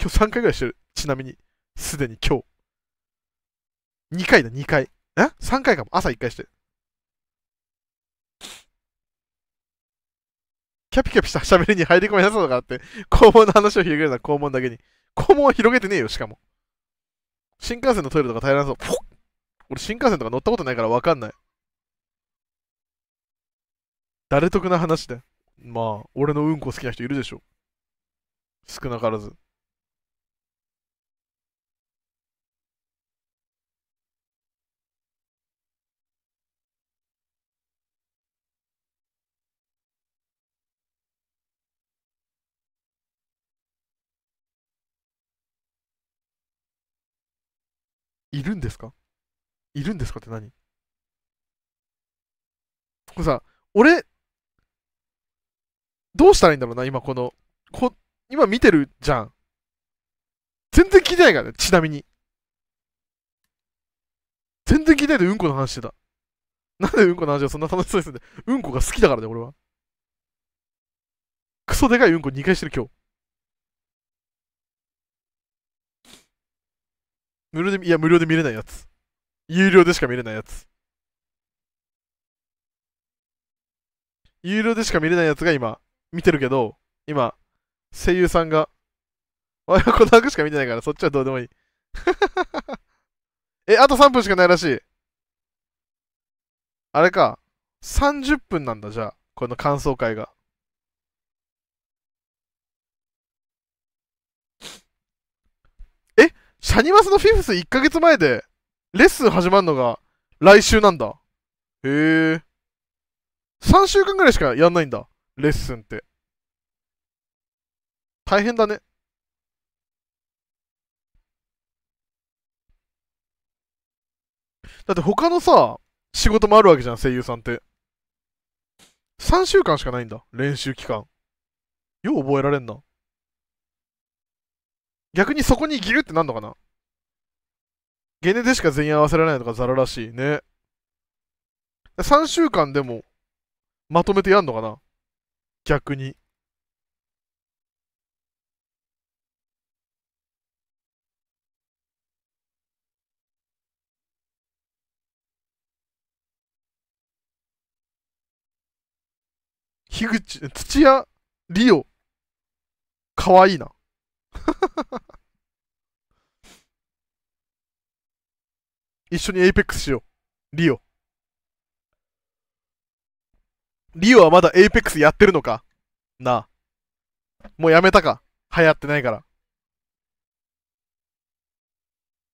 今日3回ぐらいしてる。ちなみに、すでに今日。2回だ、2回。え ?3 回かも。朝1回して。キャピキャピした喋りに入り込みなさうからって、肛門の話を広げるな、肛門だけに。肛門は広げてねえよ、しかも。新幹線のトイレとか大らそう。俺新幹線とか乗ったことないから分かんない。誰得な話で。まあ、俺のうんこ好きな人いるでしょ。少なからず。るんですかいるんですかって何これさ、俺、どうしたらいいんだろうな、今この、こ、今見てるじゃん。全然聞いてないからね、ちなみに。全然聞いてないでうんこの話してた。なんでうんこの話はそんな楽しそうですんで、うんこが好きだからね、俺は。クソでかいうんこ2回してる今日。無料で、いや、無料で見れないやつ。有料でしか見れないやつ。有料でしか見れないやつが今、見てるけど、今、声優さんが、俺はこの枠しか見てないから、そっちはどうでもいい。え、あと3分しかないらしい。あれか。30分なんだ、じゃあ。この感想会が。シャニマスのフィフス1ヶ月前で、レッスン始まるのが来週なんだ。へえ。3週間ぐらいしかやんないんだ。レッスンって。大変だね。だって他のさ、仕事もあるわけじゃん、声優さんって。3週間しかないんだ、練習期間。よう覚えられんな。逆にそこにギュってなんのかなゲネでしか全員合わせられないのがザラらしいね。3週間でもまとめてやんのかな逆に。樋口、土屋、リオ、かわいいな。一緒にエイペックスしよう。リオ。リオはまだエイペックスやってるのかなあ。もうやめたか流行ってないから。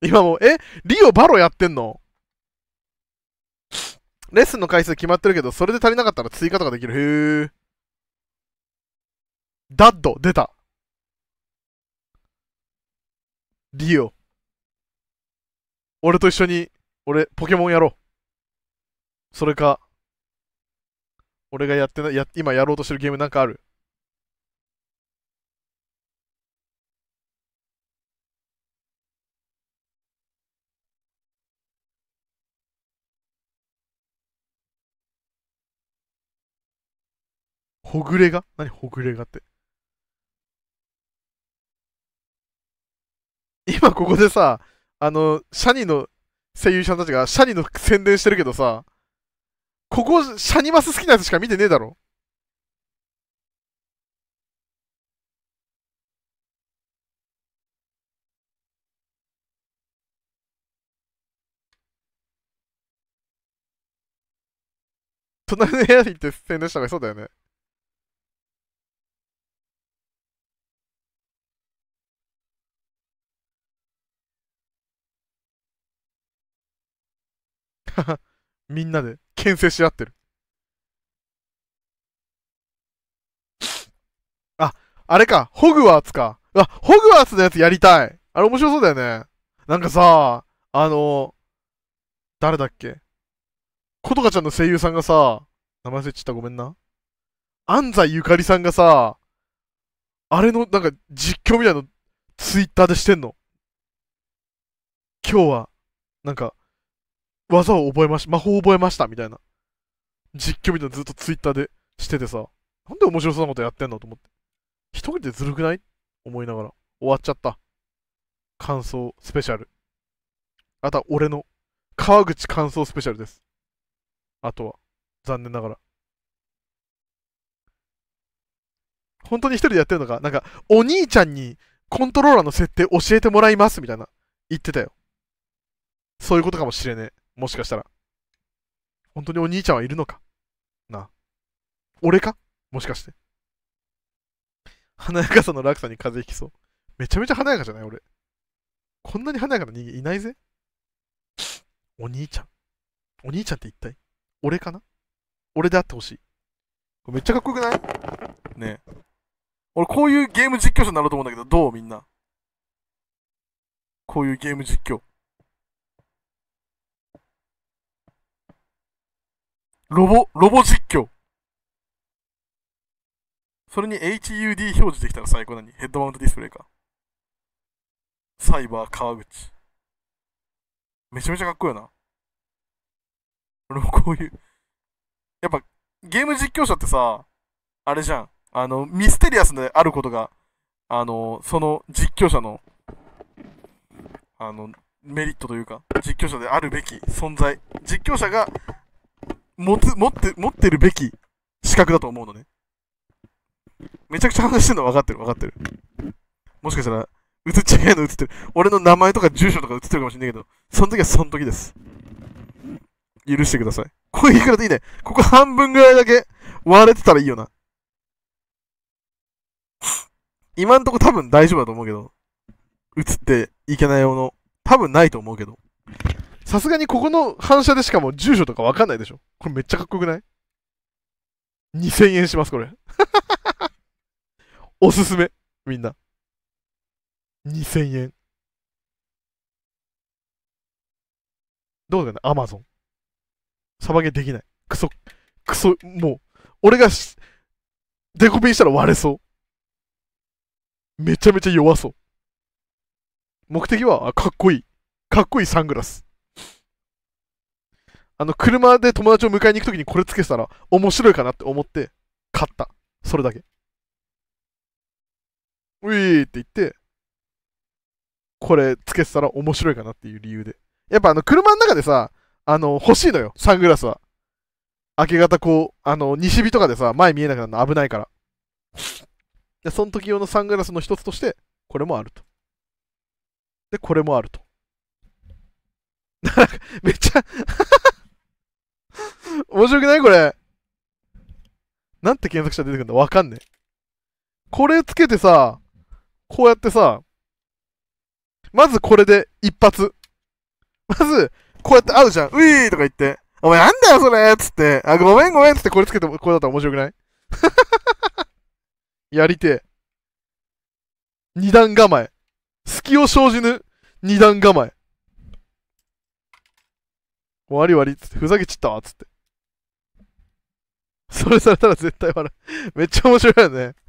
今も、えリオバロやってんのレッスンの回数決まってるけど、それで足りなかったら追加とかできる。へえ。ダッド、出た。リオ。俺と一緒に、俺、ポケモンやろう。それか、俺がやってな、や、今やろうとしてるゲームなんかあるほぐれが何ほぐれがって。今ここでさ、あの、シャニの声優さんたちがシャニの宣伝してるけどさ、ここ、シャニマス好きなやつしか見てねえだろ。隣の部屋に行って宣伝した方がそうだよね。みんなで牽制し合ってる。あ、あれか、ホグワーツか。あ、ホグワーツのやつやりたい。あれ面白そうだよね。なんかさ、あの、誰だっけことかちゃんの声優さんがさ、名前忘れちったごめんな。安西ゆかりさんがさ、あれのなんか実況みたいなのツイッターでしてんの。今日は、なんか、技を覚えました、魔法を覚えましたみたいな、実況みたいなずっとツイッターでしててさ、なんで面白そうなことやってんのと思って。一人でずるくない思いながら、終わっちゃった。感想スペシャル。あとは俺の、川口感想スペシャルです。あとは、残念ながら。本当に一人でやってるのか、なんか、お兄ちゃんにコントローラーの設定教えてもらいますみたいな、言ってたよ。そういうことかもしれねえ。もしかしたら。本当にお兄ちゃんはいるのかなあ。俺かもしかして。華やかさの落差に風邪ひきそう。めちゃめちゃ華やかじゃない俺。こんなに華やかな人間いないぜ。お兄ちゃん。お兄ちゃんって一体俺かな俺であってほしい。これめっちゃかっこよくないねえ。俺こういうゲーム実況者になろうと思うんだけど、どうみんな。こういうゲーム実況。ロボ、ロボ実況。それに HUD 表示できたら最高なにヘッドマウントディスプレイか。サイバー川口。めちゃめちゃかっこいいよな。俺もこういう。やっぱ、ゲーム実況者ってさ、あれじゃん。あの、ミステリアスであることが、あの、その実況者の、あの、メリットというか、実況者であるべき存在。実況者が持つ、持って、持ってるべき資格だと思うのね。めちゃくちゃ話してるの分かってる、分かってる。もしかしたら、映っちゃいの映ってる。俺の名前とか住所とか映ってるかもしんないけど、その時はその時です。許してください。これいくらでいいね。ここ半分ぐらいだけ割れてたらいいよな。今んとこ多分大丈夫だと思うけど、映っていけないもの、多分ないと思うけど。さすがにここの反射でしかも住所とかわかんないでしょこれめっちゃかっこよくない ?2000 円します、これ。おすすめ、みんな。2000円。どうだよね、アマゾン。サバゲできない。クソ、クソ、もう、俺がし、デコピンしたら割れそう。めちゃめちゃ弱そう。目的は、かっこいい。かっこいいサングラス。あの、車で友達を迎えに行くときにこれつけてたら面白いかなって思って買った。それだけ。ういーって言って、これつけてたら面白いかなっていう理由で。やっぱあの、車の中でさ、あの、欲しいのよ、サングラスは。明け方こう、あの、西日とかでさ、前見えなくなるの危ないから。で、その時用のサングラスの一つとして、これもあると。で、これもあると。めっちゃ 面白くないこれ。なんて検索したら出てくるんだわかんねえ。これつけてさ、こうやってさ、まずこれで一発。まず、こうやって会うじゃん。ういーとか言って。お前なんだよそれつって。あ、ごめんごめんつってこれつけてこれだったら面白くない やりて二段構え。隙を生じぬ二段構え。終わり終わりつって、ふざけちったわつって。それされたら絶対笑う。めっちゃ面白いよね。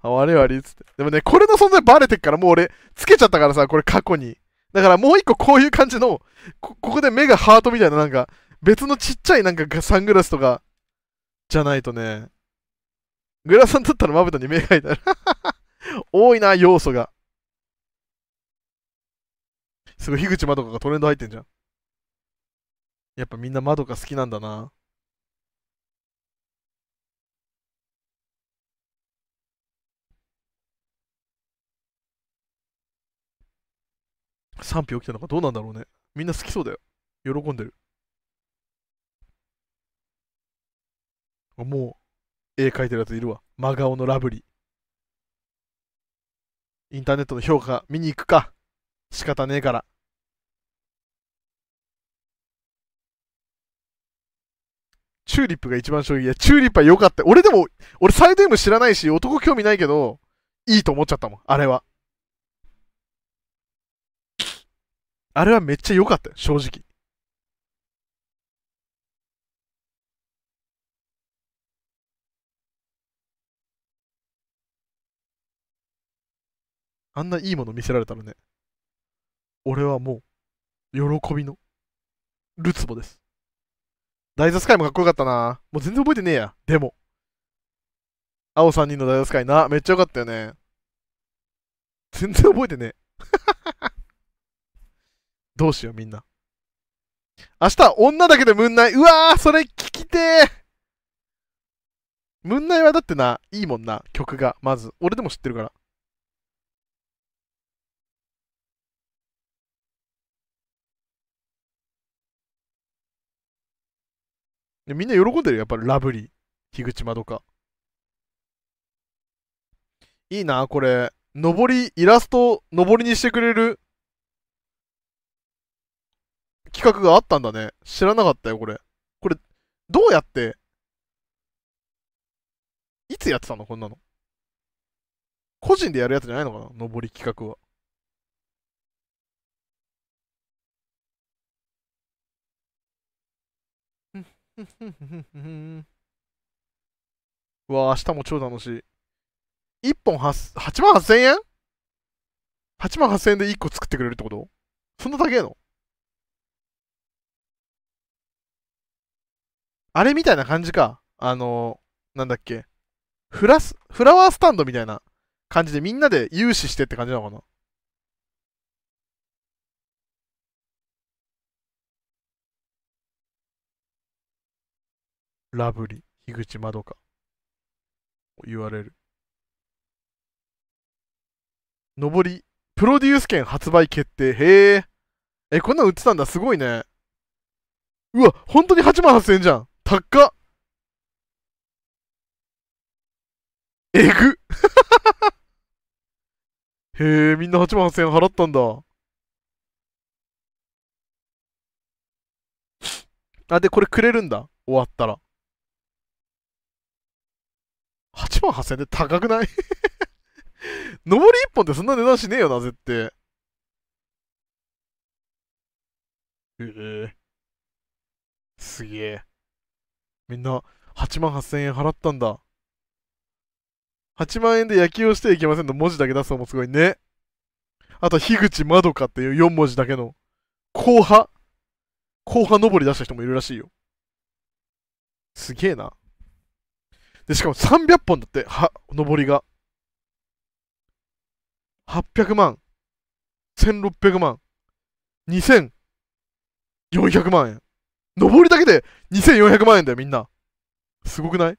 あ、悪い悪いっつって。でもね、これの存在バレてっから、もう俺、つけちゃったからさ、これ過去に。だからもう一個こういう感じの、こ、ここで目がハートみたいな、なんか、別のちっちゃいなんかサングラスとか、じゃないとね。グラさんだったらまぶたに目がいたら多いな、要素が。すごい、樋口まどかがトレンド入ってんじゃん。やっぱみんな窓が好きなんだな。賛否起きたのかどうなんだろうね。みんな好きそうだよ。喜んでる。もう、絵描いてるやついるわ。真顔のラブリー。インターネットの評価見に行くか。仕方ねえから。チューリップが一番衝撃。いや、チューリップは良かった。俺でも、俺サイド M 知らないし、男興味ないけど、いいと思っちゃったもん、あれは。あれはめっちゃ良かった正直。あんないいもの見せられたらね、俺はもう、喜びの、るつぼです。ダイザスカイもかっこよかったな。もう全然覚えてねえや。でも。青3人のダイザスカイな。めっちゃよかったよね。全然覚えてねえ。どうしよう、みんな。明日、女だけでムンナイ。うわー、それ聞きてームンナイはだってな、いいもんな、曲が、まず。俺でも知ってるから。でみんな喜んでるやっぱりラブリー、樋口まどか。いいな、これ。上り、イラスト、上りにしてくれる企画があったんだね。知らなかったよ、これ。これ、どうやって、いつやってたのこんなの。個人でやるやつじゃないのかな上り企画は。うわ明日も超楽しい。1本8、8万8000円 ?8 万8000円で1個作ってくれるってことそんな高えのあれみたいな感じか。あのー、なんだっけ。フラス、フラワースタンドみたいな感じでみんなで融資してって感じなのかなラブリ、樋口まどか、言れる。の上り、プロデュース券発売決定。へえ。え、こんなん売ってたんだ。すごいね。うわ、本当に8万8000円じゃん。たっ。か。えぐ へえ、みんな8万8000円払ったんだ。あ、で、これくれるんだ。終わったら。8万8000円って高くない上 り1本ってそんな値段しねえよな、絶対。ええー、すげえ。みんな8万8000円払ったんだ。8万円で野球をしてはいけませんの文字だけ出すのもすごいね。あと、樋口まどかっていう4文字だけの、後派後派上り出した人もいるらしいよ。すげえな。で、しかも300本だって、は、上りが。800万、1600万、2400万円。上りだけで2400万円だよ、みんな。すごくない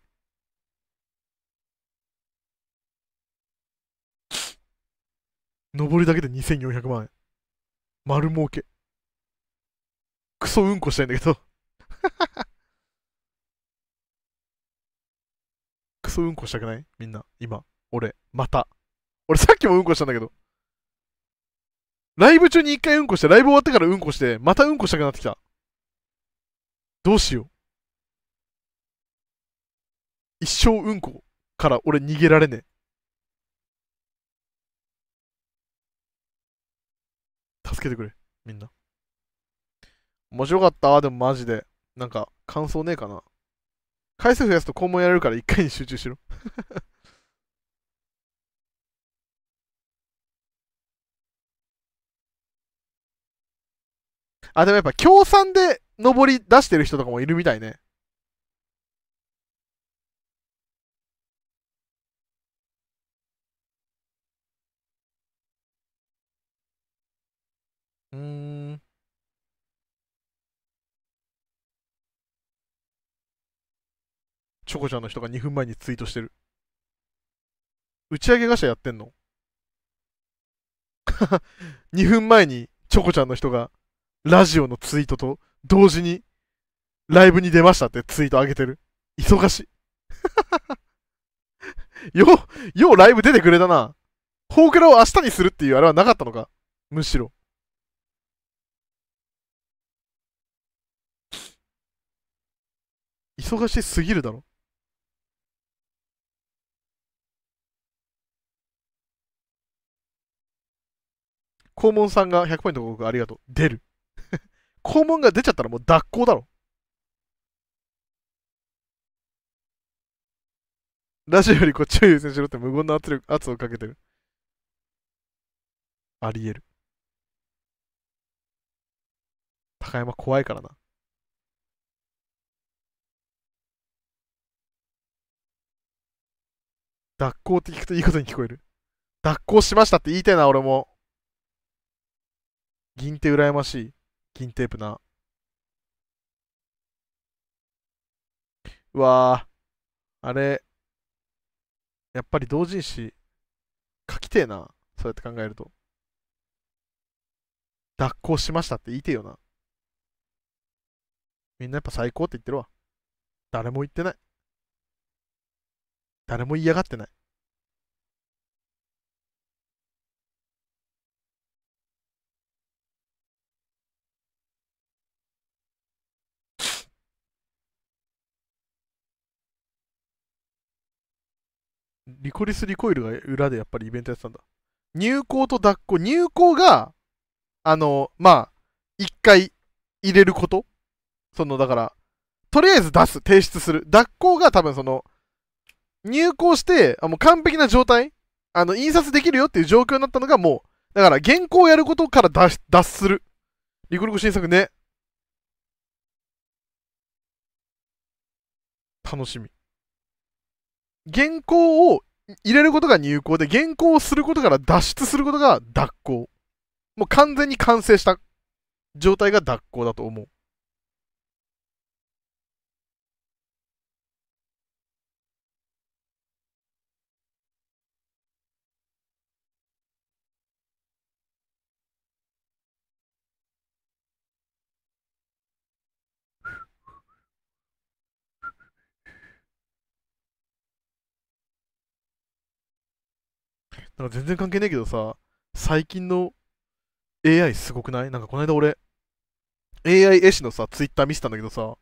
上りだけで2400万円。丸儲け。クソうんこしたいんだけどそうんこしたくないみんな、今、俺、また。俺 さっきもうんこしたんだけど。ライブ中に一回うんこして、ライブ終わってからうんこして、またうんこしたくなってきた。どうしよう。一生うんこから俺逃げられねえ。助けてくれ、みんな。面白かった、でもマジで。なんか、感想ねえかな。回数増やすと肛門やれるから一回に集中しろ あ、でもやっぱ、協賛で上り出してる人とかもいるみたいね。こちゃんの人が2分前にツイートしてる。打ち上げガシャやってんの2 分前にチョコちゃんの人がラジオのツイートと同時にライブに出ましたってツイート上げてる。忙しい。よ、ようライブ出てくれたな。ホークラを明日にするっていうあれはなかったのかむしろ。忙しすぎるだろ。肛門さんが100ポイント合格ありがとう。出る。肛 門が出ちゃったらもう脱行だろ。ラジオよりこっちを優先しろって無言の圧力圧をかけてる。あり得る。高山怖いからな。脱行って聞くといいことに聞こえる。脱行しましたって言いたいな、俺も。銀手羨ましい。銀テープな。うわぁ。あれ。やっぱり同人誌、書きてえな。そうやって考えると。脱行しましたって言いてえよな。みんなやっぱ最高って言ってるわ。誰も言ってない。誰も嫌がってない。リコリス・リコイルが裏でやっぱりイベントやってたんだ。入校と脱校。入校が、あの、まあ、一回入れること。その、だから、とりあえず出す、提出する。脱校が多分その、入校して、あもう完璧な状態。あの、印刷できるよっていう状況になったのがもう、だから原稿をやることから脱脱する。リコリコ新作ね。楽しみ。原稿を入れることが入稿で、原稿をすることから脱出することが脱稿。もう完全に完成した状態が脱稿だと思う。なんか全然関係ねえけどさ、最近の AI すごくないなんかこの間俺、AI 絵師のさ、ツイッター見せたんだけどさ、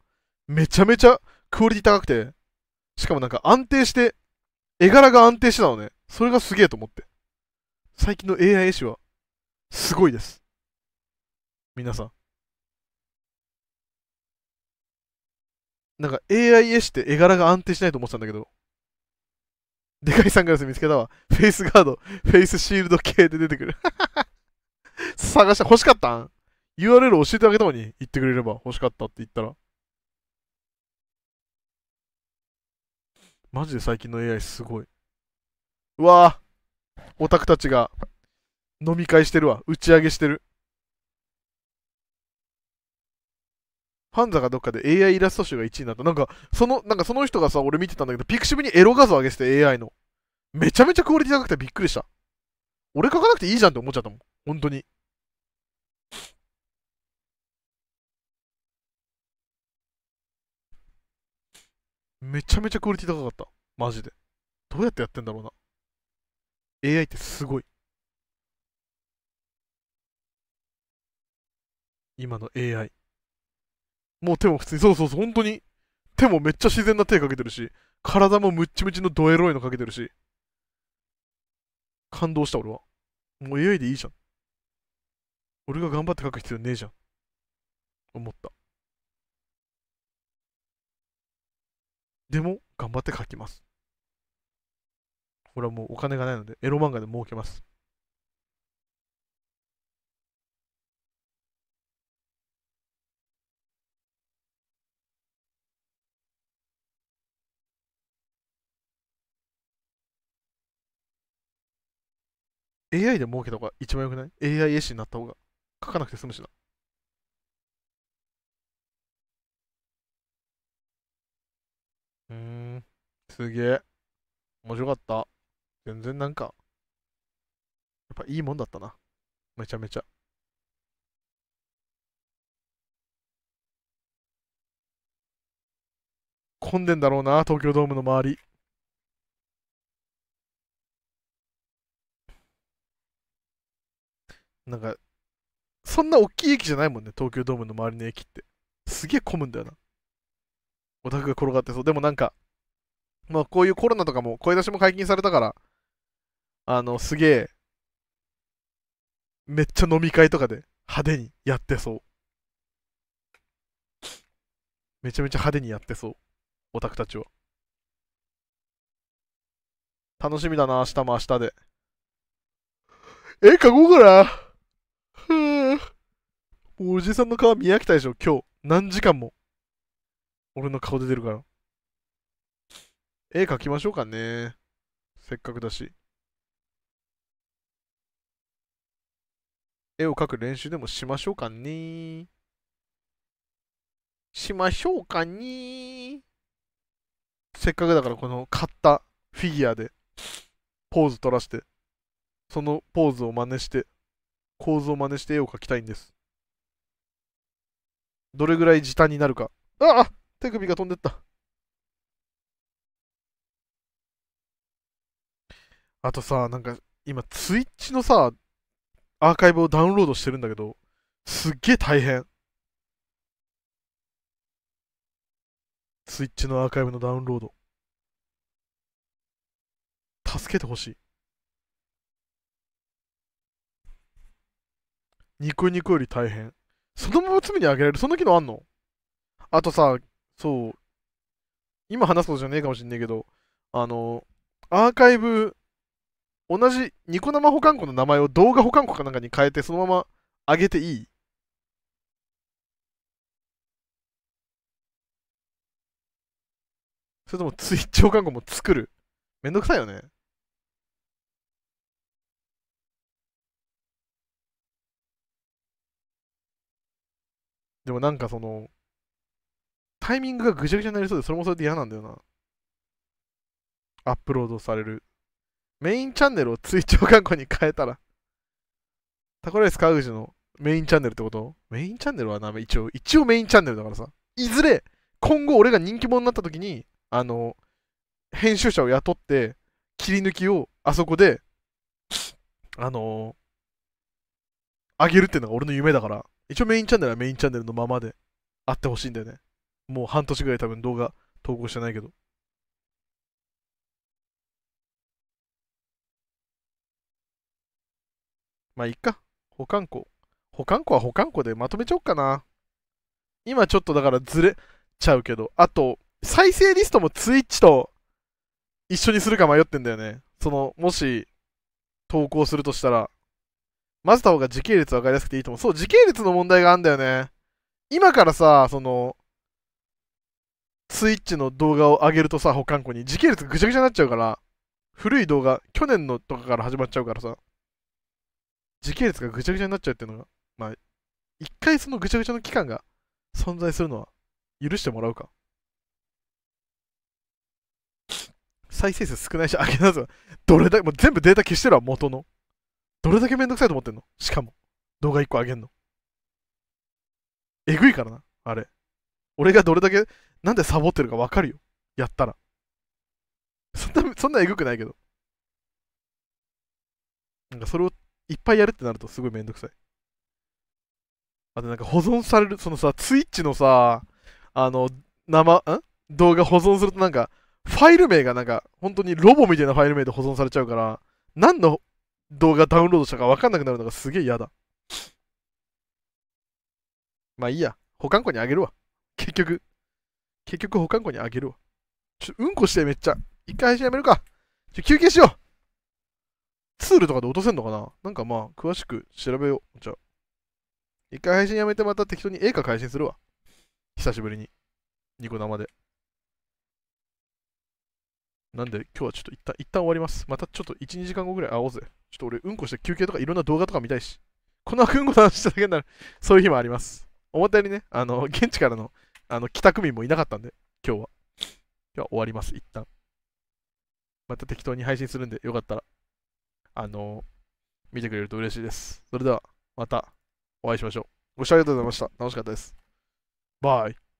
めちゃめちゃクオリティ高くて、しかもなんか安定して、絵柄が安定してたのね。それがすげえと思って。最近の AI 絵師は、すごいです。皆さん。なんか AI 絵師って絵柄が安定しないと思ってたんだけど、でかいサングラス見つけたわ。フェイスガード、フェイスシールド系で出てくる。探した、欲しかったん ?URL 教えてあげたのに、言ってくれれば欲しかったって言ったら。マジで最近の AI すごい。うわぁ、オタクたちが飲み会してるわ。打ち上げしてる。ハンザがどっかで AI イラスト集が1位になった。なんか、その、なんかその人がさ、俺見てたんだけど、ピクシブにエロ画像上げてて AI の。めちゃめちゃクオリティ高くてびっくりした。俺書かなくていいじゃんって思っちゃったもん。本当に。めちゃめちゃクオリティ高かった。マジで。どうやってやってんだろうな。AI ってすごい。今の AI。もう手も普通に、そうそうそう、本当に、手もめっちゃ自然な手かけてるし、体もムッチムチのドエロいのかけてるし、感動した俺は。もう AI でいいじゃん。俺が頑張って書く必要ねえじゃん。思った。でも、頑張って書きます。これはもうお金がないので、エロ漫画で儲けます。AI で儲けた方が一番良くない ?AI 絵師になった方が。書かなくて済むしな。うーん、すげえ。面白かった。全然なんか、やっぱいいもんだったな。めちゃめちゃ。混んでんだろうな、東京ドームの周り。なんか、そんな大きい駅じゃないもんね、東京ドームの周りの駅って。すげえ混むんだよな。オタクが転がってそう。でもなんか、まあこういうコロナとかも、声出しも解禁されたから、あの、すげえ、めっちゃ飲み会とかで派手にやってそう。めちゃめちゃ派手にやってそう。オタクたちは。楽しみだな、明日も明日で。え、書こうかな。ふぅ。うおじさんの顔見飽きたでしょ、今日。何時間も。俺の顔出てるから。絵描きましょうかね。せっかくだし。絵を描く練習でもしましょうかね。しましょうかね。せっかくだからこの買ったフィギュアでポーズ取らして、そのポーズを真似して構図を真似して絵を描きたいんです。どれぐらい時短になるか。ああ手首が飛んでった。あとさ、なんか今、ツイッチのさ、アーカイブをダウンロードしてるんだけど、すっげえ大変。ツイッチのアーカイブのダウンロード。助けてほしい。ニコニコより大変。そのまま罪にあげられるそんな機能あんのあとさ、そう、今話すことじゃねえかもしんねえけど、あの、アーカイブ、同じニコ生保管庫の名前を動画保管庫かなんかに変えて、そのまま上げていいそれともツイッチ保管庫も作るめんどくさいよね。でもなんかその、タイミングがぐちゃぐちゃになりそうで、それもそれで嫌なんだよな。アップロードされる。メインチャンネルを追徴看護に変えたら。タコライス川口のメインチャンネルってことメインチャンネルはな、一応、一応メインチャンネルだからさ。いずれ、今後俺が人気者になった時に、あの、編集者を雇って、切り抜きをあそこで、あのあげるっていうのが俺の夢だから。一応メインチャンネルはメインチャンネルのままであってほしいんだよね。もう半年ぐらい多分動画投稿してないけど。まあいっか。保管庫。保管庫は保管庫でまとめちゃおっかな。今ちょっとだからずれちゃうけど、あと、再生リストも Twitch と一緒にするか迷ってんだよね。その、もし投稿するとしたら。混ぜた方が時系列分かりやすくていいと思う。そう、時系列の問題があんだよね。今からさ、その、スイッチの動画を上げるとさ、保管庫に時系列ぐちゃぐちゃになっちゃうから、古い動画、去年のとかから始まっちゃうからさ、時系列がぐちゃぐちゃになっちゃうっていうのが、まあ、一回そのぐちゃぐちゃの期間が存在するのは許してもらうか。再生数少ないし、あげなぞ。どれだけ、もう全部データ消してるわ、元の。どれだけめんどくさいと思ってんのしかも、動画1個あげんの。えぐいからな、あれ。俺がどれだけ、なんでサボってるかわかるよ。やったら。そんな、そんなえぐくないけど。なんかそれをいっぱいやるってなるとすごいめんどくさい。あとなんか保存される、そのさ、ツイッチのさ、あの、生、ん動画保存するとなんか、ファイル名がなんか、本当にロボみたいなファイル名で保存されちゃうから、何の動画ダウンロードしたか分かんなくなるのがすげえ嫌だ。まあいいや。保管庫にあげるわ。結局。結局保管庫にあげるわ。ちょ、うんこしてめっちゃ。一回配信やめるか。ちょ、休憩しようツールとかで落とせんのかななんかまあ、詳しく調べよう。じゃあ。一回配信やめてまた適当に映画配信するわ。久しぶりに。ニコ生で。なんで今日はちょっと一旦、一旦終わります。またちょっと1、2時間後ぐらい会おうぜ。ちょっと俺、うんこして休憩とかいろんな動画とか見たいし。このうんこの話しただけなら、そういう日もあります。思ったよりね、あの、現地からの、あの、帰宅民もいなかったんで、今日は。今日は終わります、一旦。また適当に配信するんで、よかったら、あの、見てくれると嬉しいです。それでは、またお会いしましょう。ご視聴ありがとうございました。楽しかったです。バイ。